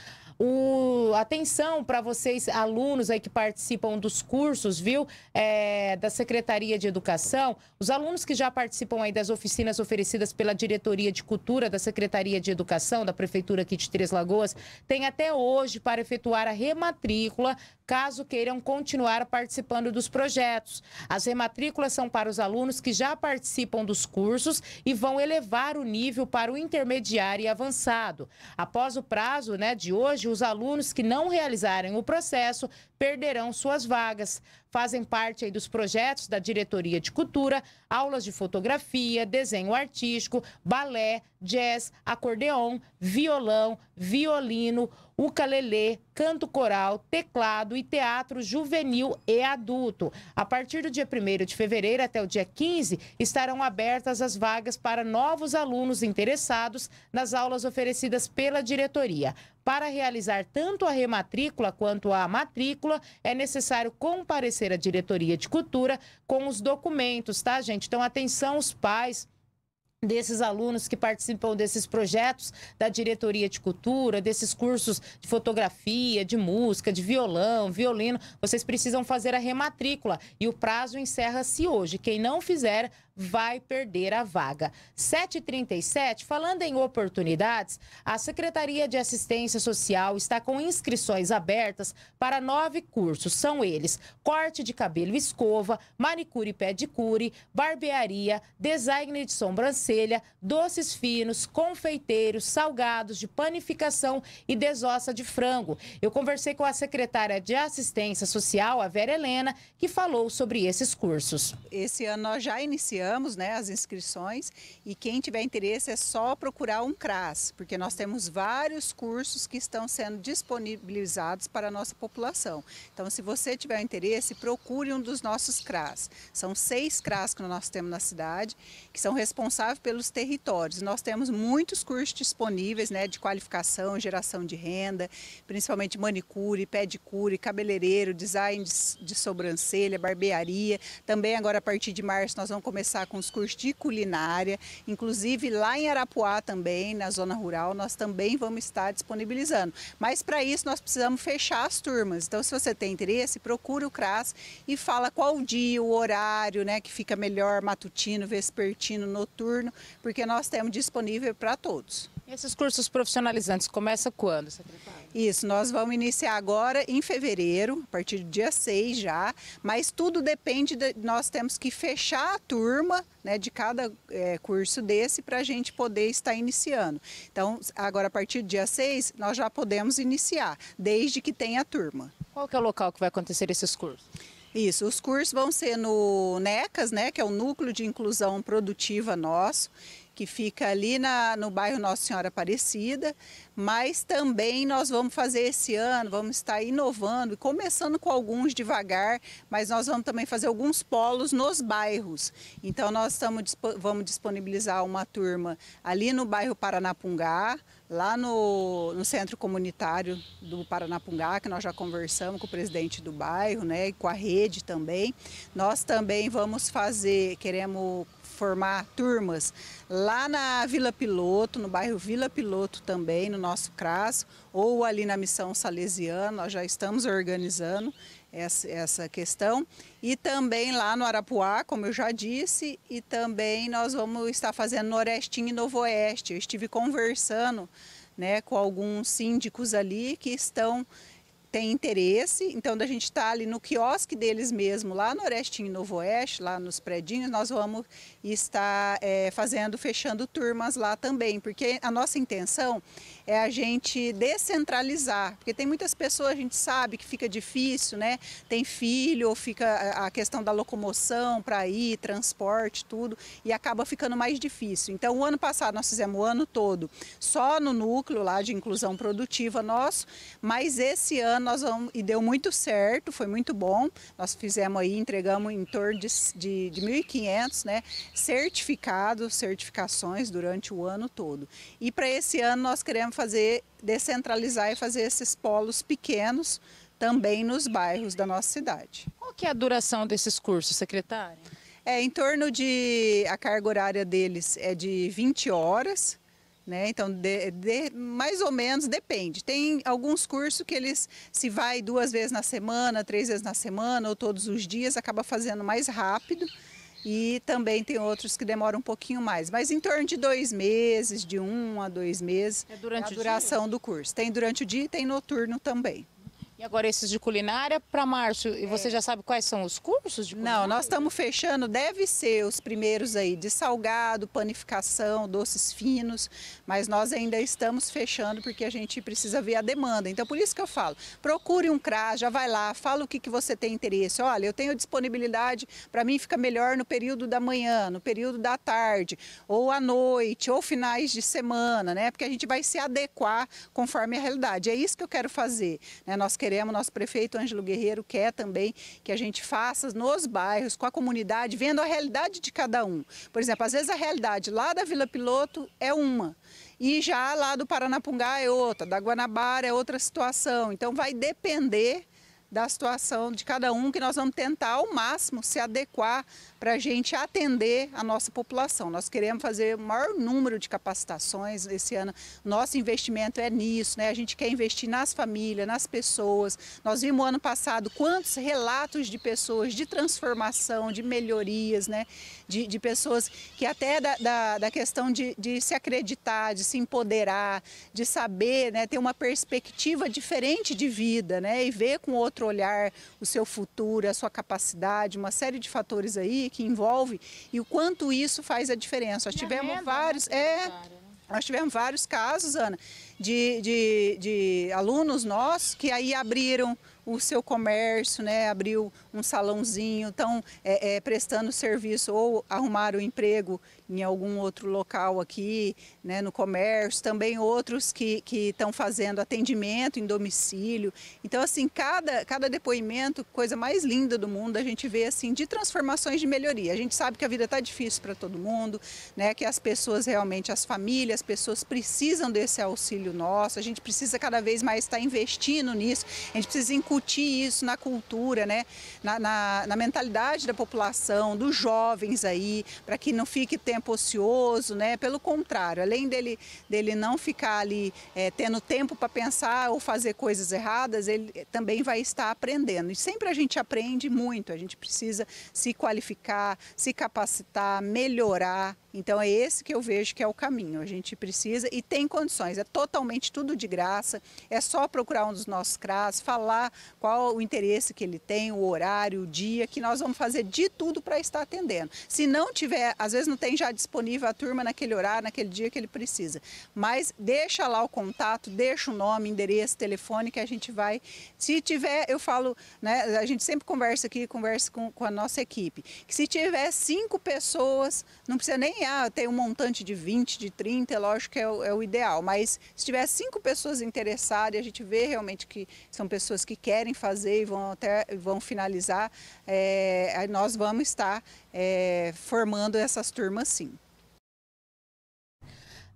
O, atenção para vocês, alunos aí que participam dos cursos, viu? É, da Secretaria de Educação, os alunos que já participam aí das oficinas oferecidas pela Diretoria de Cultura da Secretaria de Educação, da Prefeitura aqui de Três Lagoas, tem até hoje para efetuar a rematrícula caso queiram continuar participando dos projetos. As rematrículas são para os alunos que já participam dos cursos e vão elevar o nível para o intermediário e avançado. Após o prazo né, de hoje, os alunos que não realizarem o processo perderão suas vagas fazem parte aí dos projetos da Diretoria de Cultura, aulas de fotografia, desenho artístico, balé, jazz, acordeon, violão, violino, ukulele, canto coral, teclado e teatro juvenil e adulto. A partir do dia 1 de fevereiro até o dia 15, estarão abertas as vagas para novos alunos interessados nas aulas oferecidas pela diretoria. Para realizar tanto a rematrícula quanto a matrícula, é necessário comparecer à diretoria de cultura com os documentos, tá, gente? Então, atenção, os pais desses alunos que participam desses projetos da diretoria de cultura, desses cursos de fotografia, de música, de violão, violino, vocês precisam fazer a rematrícula e o prazo encerra-se hoje. Quem não fizer vai perder a vaga. 7h37, falando em oportunidades, a Secretaria de Assistência Social está com inscrições abertas para nove cursos. São eles corte de cabelo e escova, manicure e pedicure, barbearia, design de sobrancelha, doces finos, confeiteiros, salgados de panificação e desossa de frango. Eu conversei com a secretária de Assistência Social, a Vera Helena, que falou sobre esses cursos. Esse ano nós já iniciamos né, as inscrições e quem tiver interesse é só procurar um CRAS, porque nós temos vários cursos que estão sendo disponibilizados para a nossa população. Então, se você tiver interesse, procure um dos nossos CRAS. São seis CRAS que nós temos na cidade que são responsáveis pelos territórios. Nós temos muitos cursos disponíveis né, de qualificação, geração de renda, principalmente manicure, pedicure, cabeleireiro, design de sobrancelha, barbearia. Também agora a partir de março nós vamos começar com os cursos de culinária, inclusive lá em Arapuá também, na zona rural, nós também vamos estar disponibilizando. Mas para isso nós precisamos fechar as turmas. Então se você tem interesse, procura o CRAS e fala qual o dia, o horário, né, que fica melhor, matutino, vespertino, matutino, noturno, porque nós temos disponível para todos. E esses cursos profissionalizantes começam quando, secretária? Isso, nós vamos iniciar agora em fevereiro, a partir do dia 6 já, mas tudo depende, de, nós temos que fechar a turma né, de cada é, curso desse para a gente poder estar iniciando. Então, agora a partir do dia 6, nós já podemos iniciar, desde que tenha a turma. Qual que é o local que vai acontecer esses cursos? Isso, os cursos vão ser no NECAS, né, que é o Núcleo de Inclusão Produtiva nosso, que fica ali na, no bairro Nossa Senhora Aparecida, mas também nós vamos fazer esse ano, vamos estar inovando, começando com alguns devagar, mas nós vamos também fazer alguns polos nos bairros. Então nós vamos disponibilizar uma turma ali no bairro Paranapungá, lá no, no, centro comunitário do Paranapungá, que nós já conversamos com o presidente do bairro, né, e com a rede também. Nós também vamos fazer, queremos formar turmas lá na Vila Piloto, no bairro Vila Piloto também, no nosso CRAS, ou ali na Missão Salesiana, nós já estamos organizando essa, essa questão. E também lá no Arapuá, como eu já disse, e também nós vamos estar fazendo Norestinho e Novo Oeste. Eu estive conversando né, com alguns síndicos ali que estão têm interesse, então da gente estar tá ali no quiosque deles mesmo, lá no Orestinho e Novo Oeste, lá nos predinhos, nós vamos estar é, fazendo, fechando turmas lá também, porque a nossa intenção é a gente descentralizar, porque tem muitas pessoas, a gente sabe que fica difícil, né? Tem filho, ou fica a questão da locomoção para ir, transporte, tudo, e acaba ficando mais difícil. Então, o ano passado nós fizemos o ano todo só no núcleo lá de inclusão produtiva nosso, mas esse ano nós vamos, e deu muito certo, foi muito bom. Nós fizemos aí, entregamos em torno de, de, de 1.500, né? Certificados, certificações durante o ano todo. E para esse ano nós queremos fazer, descentralizar e fazer esses polos pequenos também nos bairros da nossa cidade. Qual que é a duração desses cursos, secretária? É, em torno de, a carga horária deles é de 20 horas, né? Então, de, de, mais ou menos, depende. Tem alguns cursos que eles se vai duas vezes na semana, três vezes na semana ou todos os dias, acaba fazendo mais rápido. E também tem outros que demoram um pouquinho mais, mas em torno de dois meses, de um a dois meses, é, é a duração do curso. Tem durante o dia e tem noturno também. E agora esses de culinária para março. E você é. já sabe quais são os cursos de culinária? Não, nós estamos fechando, deve ser os primeiros aí de salgado, panificação, doces finos, mas nós ainda estamos fechando porque a gente precisa ver a demanda. Então por isso que eu falo, procure um CRAS, já vai lá, fala o que, que você tem interesse. Olha, eu tenho disponibilidade, para mim fica melhor no período da manhã, no período da tarde, ou à noite, ou finais de semana, né? Porque a gente vai se adequar conforme a realidade. É isso que eu quero fazer. Né? Nós queremos queremos, nosso prefeito Ângelo Guerreiro quer também que a gente faça nos bairros, com a comunidade, vendo a realidade de cada um. Por exemplo, às vezes a realidade lá da Vila Piloto é uma. E já lá do Paranapungá é outra, da Guanabara é outra situação. Então vai depender da situação de cada um que nós vamos tentar ao máximo se adequar para a gente atender a nossa população. Nós queremos fazer o maior número de capacitações esse ano. Nosso investimento é nisso, né? A gente quer investir nas famílias, nas pessoas. Nós vimos ano passado quantos relatos de pessoas de transformação, de melhorias, né? De, de pessoas que até da, da, da questão de, de se acreditar, de se empoderar, de saber, né? Ter uma perspectiva diferente de vida, né? E ver com outro olhar o seu futuro, a sua capacidade, uma série de fatores aí que envolve e o quanto isso faz a diferença. Nós tivemos renda, né, vários. É, né? É, nós tivemos vários casos, Ana, de, de, de alunos nossos que aí abriram o seu comércio, né? Abriu um salãozinho, estão é, é, prestando serviço ou arrumaram um emprego em algum outro local aqui, né, no comércio, também outros que estão fazendo atendimento em domicílio. Então, assim, cada, cada depoimento, coisa mais linda do mundo, a gente vê assim de transformações de melhoria. A gente sabe que a vida está difícil para todo mundo, né, que as pessoas realmente, as famílias, as pessoas precisam desse auxílio nosso, a gente precisa cada vez mais estar tá investindo nisso, a gente precisa incutir isso na cultura, né, na, na, na mentalidade da população, dos jovens aí, para que não fique tempo tempo ocioso, né? Pelo contrário, além dele, dele não ficar ali é, tendo tempo para pensar ou fazer coisas erradas, ele também vai estar aprendendo. E sempre a gente aprende muito, a gente precisa se qualificar, se capacitar, melhorar, então é esse que eu vejo que é o caminho. A gente precisa e tem condições. É totalmente tudo de graça. É só procurar um dos nossos CRAS, falar qual o interesse que ele tem, o horário, o dia, que nós vamos fazer de tudo para estar atendendo. Se não tiver, às vezes não tem já disponível a turma naquele horário, naquele dia que ele precisa. Mas deixa lá o contato, deixa o nome, endereço, telefone que a gente vai. Se tiver, eu falo, né? A gente sempre conversa aqui, conversa com, com a nossa equipe. Que se tiver cinco pessoas, não precisa nem ganhar, ter um montante de 20, de 30, é lógico que é o, é o ideal. Mas se tiver cinco pessoas interessadas e a gente vê realmente que são pessoas que querem fazer e vão, até, vão finalizar, é, nós vamos estar é, formando essas turmas sim.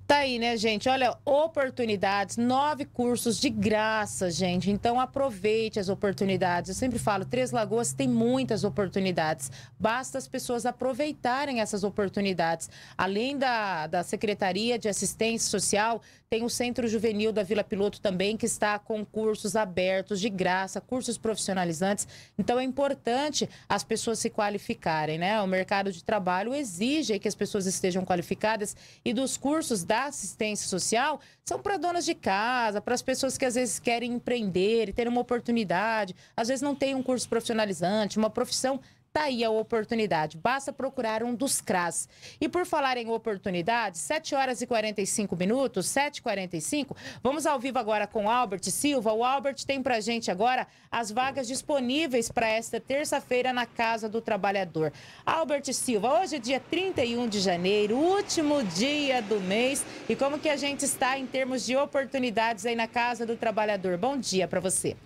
Tá aí, né, gente? Olha, oportunidades, nove cursos de graça, gente. Então aproveite as oportunidades. Eu sempre falo, Três Lagoas tem muitas oportunidades. Basta as pessoas aproveitarem essas oportunidades. Além da, da Secretaria de Assistência Social, tem o Centro Juvenil da Vila Piloto também, que está com cursos abertos de graça, cursos profissionalizantes. Então é importante as pessoas se qualificarem, né? O mercado de trabalho exige que as pessoas estejam qualificadas e dos cursos da assistência social são para donas de casa, para as pessoas que às vezes querem empreender e ter uma oportunidade, às vezes não tem um curso profissionalizante, uma profissão Tá aí a oportunidade. Basta procurar um dos CRAS. E por falar em oportunidade, 7 horas e 45 minutos, 7h45, vamos ao vivo agora com Albert Silva. O Albert tem pra gente agora as vagas disponíveis para esta terça-feira na Casa do Trabalhador. Albert Silva, hoje é dia 31 de janeiro, último dia do mês. E como que a gente está em termos de oportunidades aí na Casa do Trabalhador? Bom dia para você.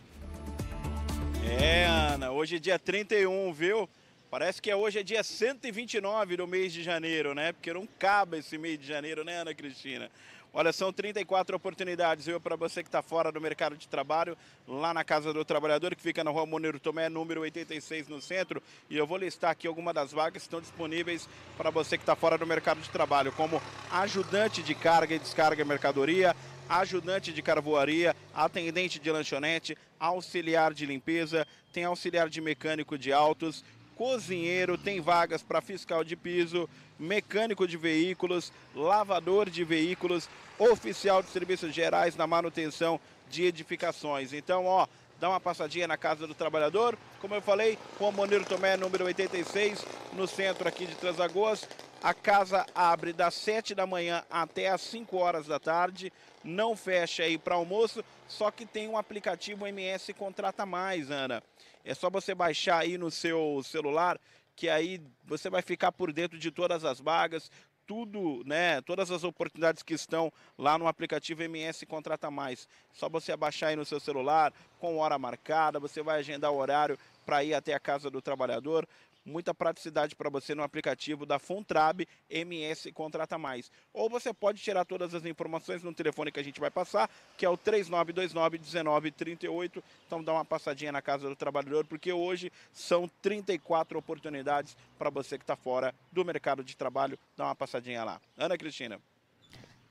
É, Ana, hoje é dia 31, viu? Parece que é hoje é dia 129 do mês de janeiro, né? Porque não acaba esse mês de janeiro, né, Ana Cristina? Olha, são 34 oportunidades, viu, para você que está fora do mercado de trabalho, lá na Casa do Trabalhador, que fica na rua Monero Tomé, número 86, no centro. E eu vou listar aqui algumas das vagas que estão disponíveis para você que está fora do mercado de trabalho, como ajudante de carga e descarga de mercadoria, ajudante de carvoaria, atendente de lanchonete, auxiliar de limpeza, tem auxiliar de mecânico de autos, cozinheiro, tem vagas para fiscal de piso, mecânico de veículos, lavador de veículos, oficial de serviços gerais na manutenção de edificações. Então, ó, dá uma passadinha na Casa do Trabalhador, como eu falei, Juan Moniro Tomé, número 86, no centro aqui de Transagoas. A casa abre das 7 da manhã até as 5 horas da tarde não fecha aí para almoço, só que tem um aplicativo MS Contrata Mais, Ana. É só você baixar aí no seu celular, que aí você vai ficar por dentro de todas as vagas, tudo, né, todas as oportunidades que estão lá no aplicativo MS Contrata Mais. Só você baixar aí no seu celular, com hora marcada, você vai agendar o horário para ir até a casa do trabalhador muita praticidade para você no aplicativo da Fontrab MS Contrata Mais. Ou você pode tirar todas as informações no telefone que a gente vai passar, que é o 3929-1938. Então dá uma passadinha na Casa do Trabalhador, porque hoje são 34 oportunidades para você que está fora do mercado de trabalho. Dá uma passadinha lá. Ana Cristina.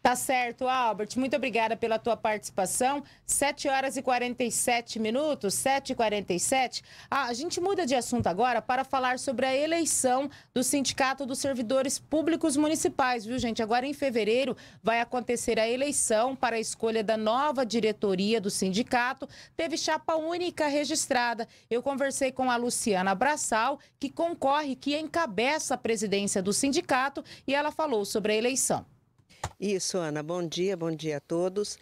Tá certo, Albert. Muito obrigada pela tua participação. 7 horas e 47 minutos, 7 e 47. Ah, a gente muda de assunto agora para falar sobre a eleição do Sindicato dos Servidores Públicos Municipais, viu, gente? Agora em fevereiro vai acontecer a eleição para a escolha da nova diretoria do sindicato. Teve chapa única registrada. Eu conversei com a Luciana Braçal, que concorre, que encabeça a presidência do sindicato, e ela falou sobre a eleição. Isso, Ana. Bom dia, bom dia a todos.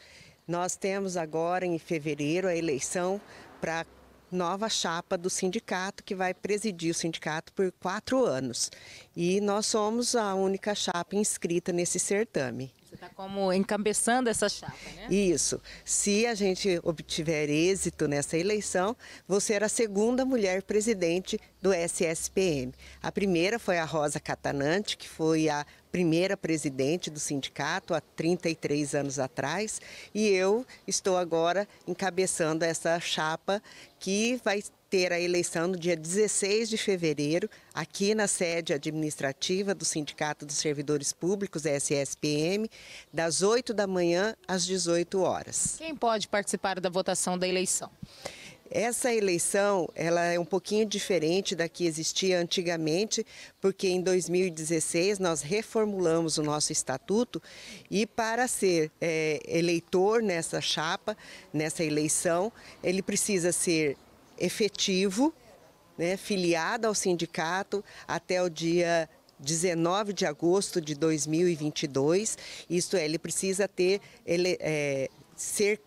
Nós temos agora em fevereiro a eleição para a nova chapa do sindicato que vai presidir o sindicato por quatro anos. E nós somos a única chapa inscrita nesse certame está como encabeçando essa chapa, né? Isso. Se a gente obtiver êxito nessa eleição, você era a segunda mulher presidente do SSPM. A primeira foi a Rosa Catanante, que foi a primeira presidente do sindicato há 33 anos atrás, e eu estou agora encabeçando essa chapa que vai ter a eleição no dia 16 de fevereiro, aqui na sede administrativa do Sindicato dos Servidores Públicos, SSPM, das 8 da manhã às 18 horas. Quem pode participar da votação da eleição? Essa eleição ela é um pouquinho diferente da que existia antigamente, porque em 2016 nós reformulamos o nosso estatuto e para ser é, eleitor nessa chapa, nessa eleição, ele precisa ser efetivo, né, ao sindicato até o dia 19 de agosto de 2022. Isto é, ele precisa ter ele, é, ser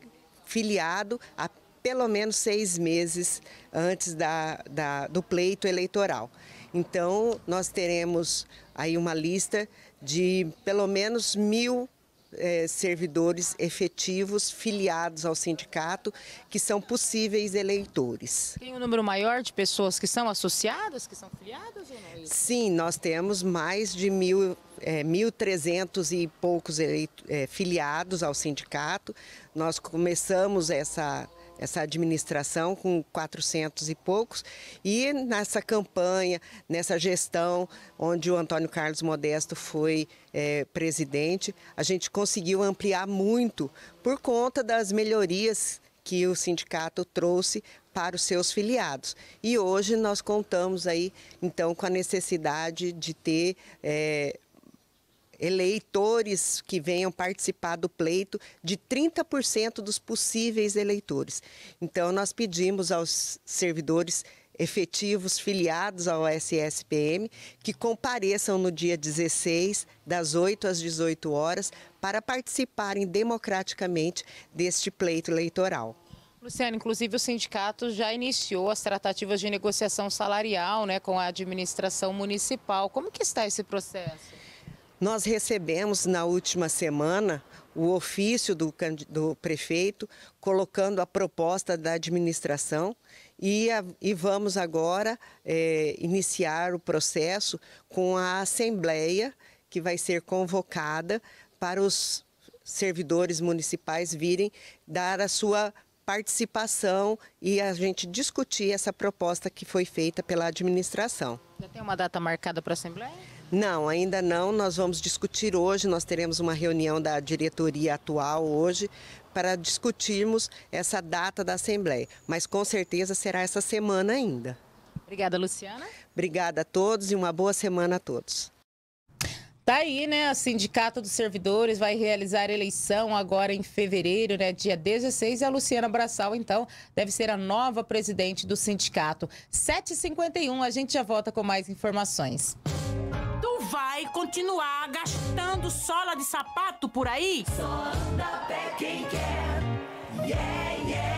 filiado a pelo menos seis meses antes da, da, do pleito eleitoral. Então, nós teremos aí uma lista de pelo menos mil é, servidores efetivos filiados ao sindicato que são possíveis eleitores. Tem um número maior de pessoas que são associadas, que são filiadas ou não? É Sim, nós temos mais de mil, é, 1.300 e poucos eleito, é, filiados ao sindicato. Nós começamos essa essa administração com 400 e poucos e nessa campanha, nessa gestão onde o Antônio Carlos Modesto foi é, presidente, a gente conseguiu ampliar muito por conta das melhorias que o sindicato trouxe para os seus filiados. E hoje nós contamos aí então com a necessidade de ter é, eleitores que venham participar do pleito de 30% dos possíveis eleitores. Então, nós pedimos aos servidores efetivos filiados ao SSPM que compareçam no dia 16, das 8 às 18 horas, para participarem democraticamente deste pleito eleitoral. Luciana, inclusive o sindicato já iniciou as tratativas de negociação salarial né, com a administração municipal. Como que está esse processo? Nós recebemos na última semana o ofício do, do prefeito colocando a proposta da administração e, a, e vamos agora é, iniciar o processo com a assembleia que vai ser convocada para os servidores municipais virem dar a sua participação e a gente discutir essa proposta que foi feita pela administração. Já tem uma data marcada para a Assembleia? Não, ainda não. Nós vamos discutir hoje. Nós teremos uma reunião da diretoria atual hoje para discutirmos essa data da Assembleia. Mas com certeza será essa semana ainda. Obrigada, Luciana. Obrigada a todos e uma boa semana a todos. Tá aí, né? A Sindicato dos Servidores vai realizar eleição agora em fevereiro, né? Dia 16. E a Luciana Braçal, então, deve ser a nova presidente do sindicato. 7h51, a gente já volta com mais informações. Tu vai continuar gastando sola de sapato por aí? Só anda pé quem quer. Yeah, yeah.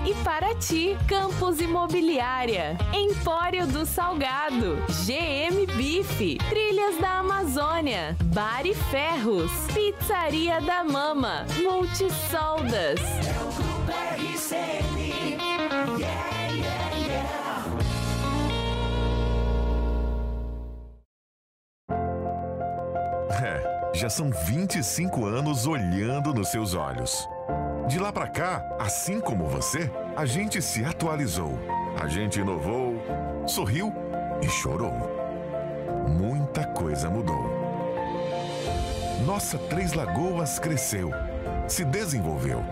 e Paraty, Campos Imobiliária, Empório do Salgado, GM Bife, Trilhas da Amazônia, Bar e Ferros, Pizzaria da Mama, Multisoldas. É o Grupo RCN. Yeah. já são 25 anos olhando nos seus olhos. De lá para cá, assim como você, a gente se atualizou, a gente inovou, sorriu e chorou. Muita coisa mudou. Nossa Três Lagoas cresceu, se desenvolveu.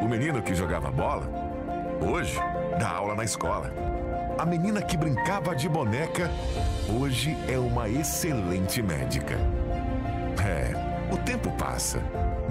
O menino que jogava bola, hoje dá aula na escola. A menina que brincava de boneca, hoje é uma excelente médica. É, o tempo passa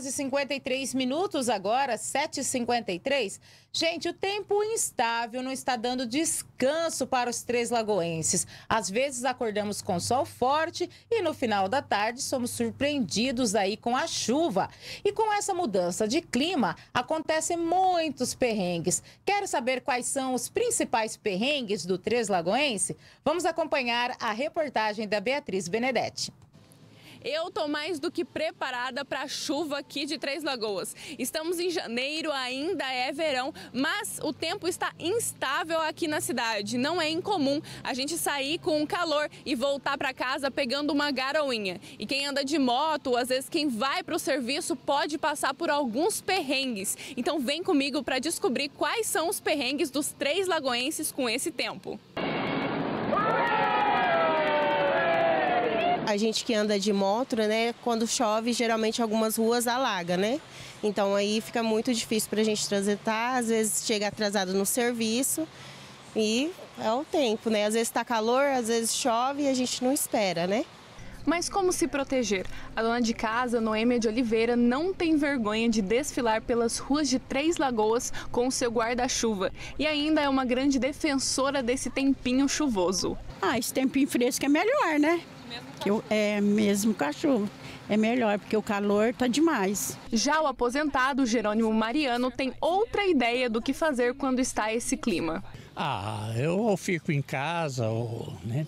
horas e 53 minutos, agora 7h53. Gente, o tempo instável não está dando descanso para os três lagoenses. Às vezes acordamos com sol forte e no final da tarde somos surpreendidos aí com a chuva. E com essa mudança de clima, acontecem muitos perrengues. Quer saber quais são os principais perrengues do Três Lagoense? Vamos acompanhar a reportagem da Beatriz Benedetti. Eu estou mais do que preparada para a chuva aqui de Três Lagoas. Estamos em janeiro, ainda é verão, mas o tempo está instável aqui na cidade. Não é incomum a gente sair com calor e voltar para casa pegando uma garoinha. E quem anda de moto, às vezes quem vai para o serviço, pode passar por alguns perrengues. Então vem comigo para descobrir quais são os perrengues dos Três Lagoenses com esse tempo. Música a gente que anda de moto, né, quando chove, geralmente algumas ruas alaga, né? Então aí fica muito difícil para a gente transitar, às vezes chega atrasado no serviço e é o tempo, né? Às vezes está calor, às vezes chove e a gente não espera, né? Mas como se proteger? A dona de casa, Noêmia de Oliveira, não tem vergonha de desfilar pelas ruas de Três Lagoas com seu guarda-chuva e ainda é uma grande defensora desse tempinho chuvoso. Ah, esse tempinho fresco é melhor, né? Que eu, é mesmo cachorro. É melhor, porque o calor tá demais. Já o aposentado Jerônimo Mariano tem outra ideia do que fazer quando está esse clima. Ah, eu fico em casa, ou, né?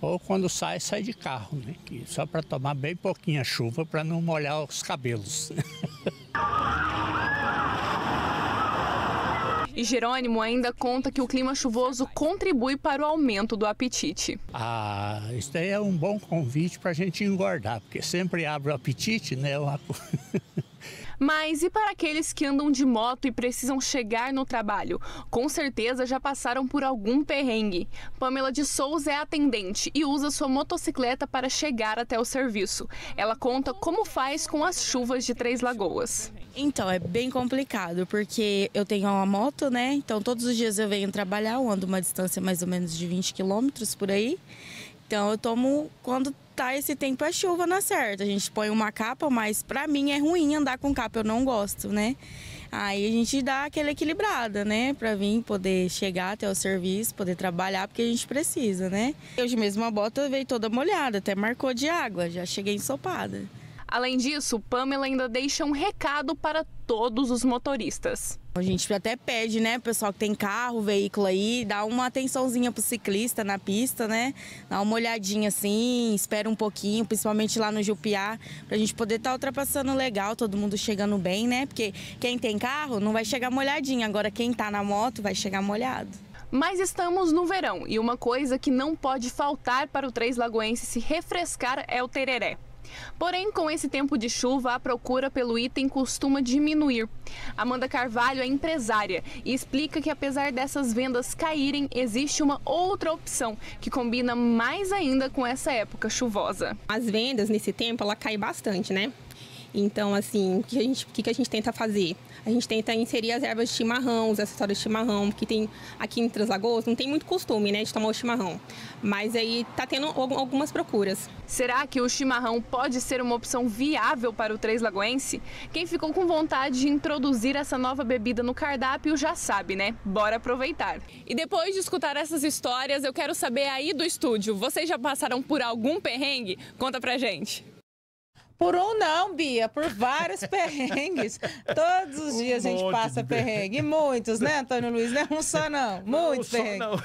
ou quando sai, sai de carro, né? só para tomar bem pouquinha chuva para não molhar os cabelos. E Jerônimo ainda conta que o clima chuvoso contribui para o aumento do apetite. Ah, isso daí é um bom convite para a gente engordar, porque sempre abre o apetite, né? Mas e para aqueles que andam de moto e precisam chegar no trabalho? Com certeza já passaram por algum perrengue. Pamela de Souza é atendente e usa sua motocicleta para chegar até o serviço. Ela conta como faz com as chuvas de Três Lagoas. Então, é bem complicado, porque eu tenho uma moto, né? Então, todos os dias eu venho trabalhar, eu ando uma distância mais ou menos de 20 quilômetros por aí. Então, eu tomo, quando adaptar esse tempo à é chuva na certa. A gente põe uma capa, mas para mim é ruim andar com capa, eu não gosto, né? Aí a gente dá aquela equilibrada, né? Pra vir poder chegar até o serviço, poder trabalhar, porque a gente precisa, né? Hoje mesmo a bota veio toda molhada, até marcou de água, já cheguei ensopada. Além disso, Pamela ainda deixa um recado para todos os motoristas. A gente até pede, né, pessoal que tem carro, veículo aí, dá uma atençãozinha pro ciclista na pista, né? Dá uma olhadinha assim, espera um pouquinho, principalmente lá no Jupiá, pra gente poder estar tá ultrapassando legal, todo mundo chegando bem, né? Porque quem tem carro não vai chegar molhadinho, agora quem tá na moto vai chegar molhado. Mas estamos no verão e uma coisa que não pode faltar para o Três Lagoense se refrescar é o tereré. Porém, com esse tempo de chuva, a procura pelo item costuma diminuir. Amanda Carvalho é empresária e explica que, apesar dessas vendas caírem, existe uma outra opção que combina mais ainda com essa época chuvosa. As vendas nesse tempo, ela cai bastante, né? Então, assim, o que a gente, que a gente tenta fazer? A gente tenta inserir as ervas de chimarrão, os acessórios de chimarrão, que tem aqui em Translagoas, não tem muito costume, né, de tomar o chimarrão. Mas aí está tendo algumas procuras. Será que o chimarrão pode ser uma opção viável para o Três Lagoense? Quem ficou com vontade de introduzir essa nova bebida no cardápio já sabe, né? Bora aproveitar. E depois de escutar essas histórias, eu quero saber aí do estúdio, vocês já passaram por algum perrengue? Conta pra gente. Por um não, Bia, por vários perrengues. Todos os um dias a gente passa perrengue. E Muitos, né, Antônio Luiz? Não é um só, não. Muitos não, Não.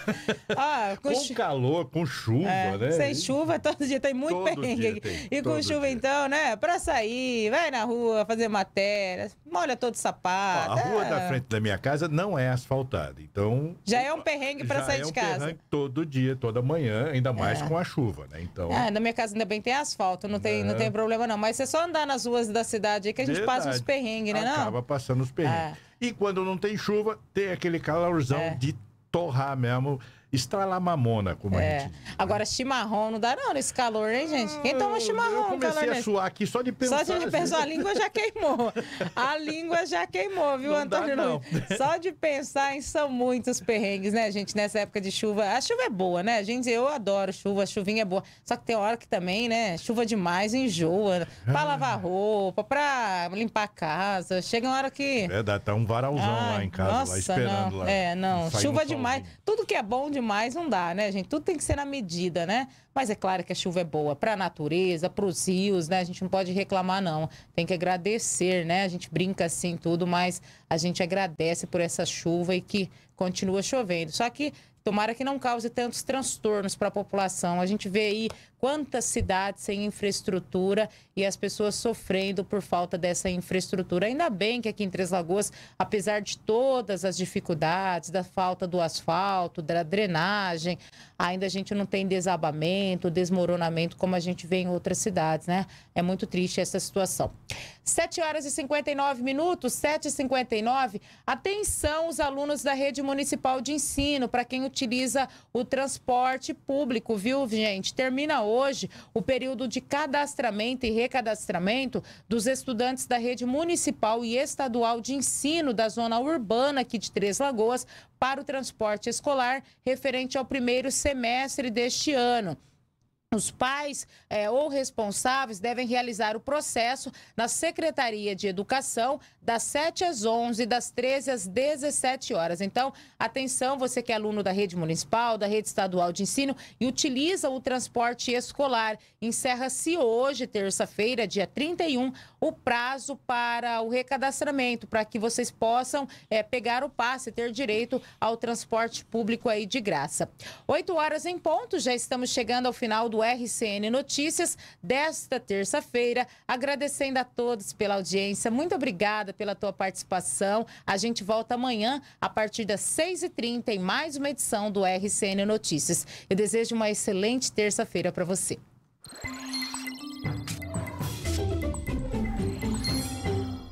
Ah, com, com chu... calor, com chuva, é, né? Sem chuva, todo dia tem muito todo perrengue. Tem, e com chuva, dia. então, né? Pra sair, vai na rua, fazer matéria, molha todo o sapato. a rua é... da frente da minha casa não é asfaltada, então... Já é um perrengue pra sair é um de casa. Perrengue todo dia, toda manhã, ainda mais é. com a chuva, né? Então... Ah, na minha casa ainda bem tem asfalto, não tem, não é. tem problema não mas você é só andar nas ruas da cidade aí que a gente Verdade. passa uns perrengues, né? Não? Acaba passando os perrengues. É. E quando não tem chuva, tem aquele calorzão é. de torrar mesmo Está mamona, como é. a gente diz. Né? Agora, chimarrão não dá não nesse calor, hein, gente? Quem toma chimarrão? Eu comecei a suar aqui só de pensar. Só de pensar, a língua já queimou. A língua já queimou, viu, não Antônio dá, Não. Só de pensar em são muitos perrengues, né, gente? Nessa época de chuva. A chuva é boa, né, gente? Eu adoro chuva, a chuvinha é boa. Só que tem hora que também, né, chuva demais enjoa. Pra ah. lavar roupa, pra limpar a casa. Chega uma hora que... É, dá, tá um varalzão Ai, lá em casa, nossa, lá, esperando não. lá. É, não. Chuva demais. Tudo que é bom demais demais não dá, né, gente? Tudo tem que ser na medida, né? Mas é claro que a chuva é boa para a natureza, para os rios, né? A gente não pode reclamar, não. Tem que agradecer, né? A gente brinca assim tudo, mas a gente agradece por essa chuva e que continua chovendo. Só que Tomara que não cause tantos transtornos para a população. A gente vê aí quantas cidades sem infraestrutura e as pessoas sofrendo por falta dessa infraestrutura. Ainda bem que aqui em Três Lagoas, apesar de todas as dificuldades, da falta do asfalto, da drenagem, ainda a gente não tem desabamento, desmoronamento como a gente vê em outras cidades, né? É muito triste essa situação. 7 horas e 59 minutos, 7 e 59. Atenção, os alunos da rede municipal de ensino, para quem utiliza o transporte público, viu, gente? Termina hoje o período de cadastramento e recadastramento dos estudantes da rede municipal e estadual de ensino da zona urbana aqui de Três Lagoas para o transporte escolar referente ao primeiro semestre deste ano. Os pais é, ou responsáveis devem realizar o processo na Secretaria de Educação das 7 às 11, das 13 às 17 horas. Então, atenção, você que é aluno da rede municipal, da rede estadual de ensino e utiliza o transporte escolar. Encerra-se hoje, terça-feira, dia 31, o prazo para o recadastramento, para que vocês possam é, pegar o passe, e ter direito ao transporte público aí de graça. 8 horas em ponto, já estamos chegando ao final do RCN Notícias desta terça-feira. Agradecendo a todos pela audiência. Muito obrigada pela tua participação. A gente volta amanhã a partir das 6h30 em mais uma edição do RCN Notícias. Eu desejo uma excelente terça-feira para você.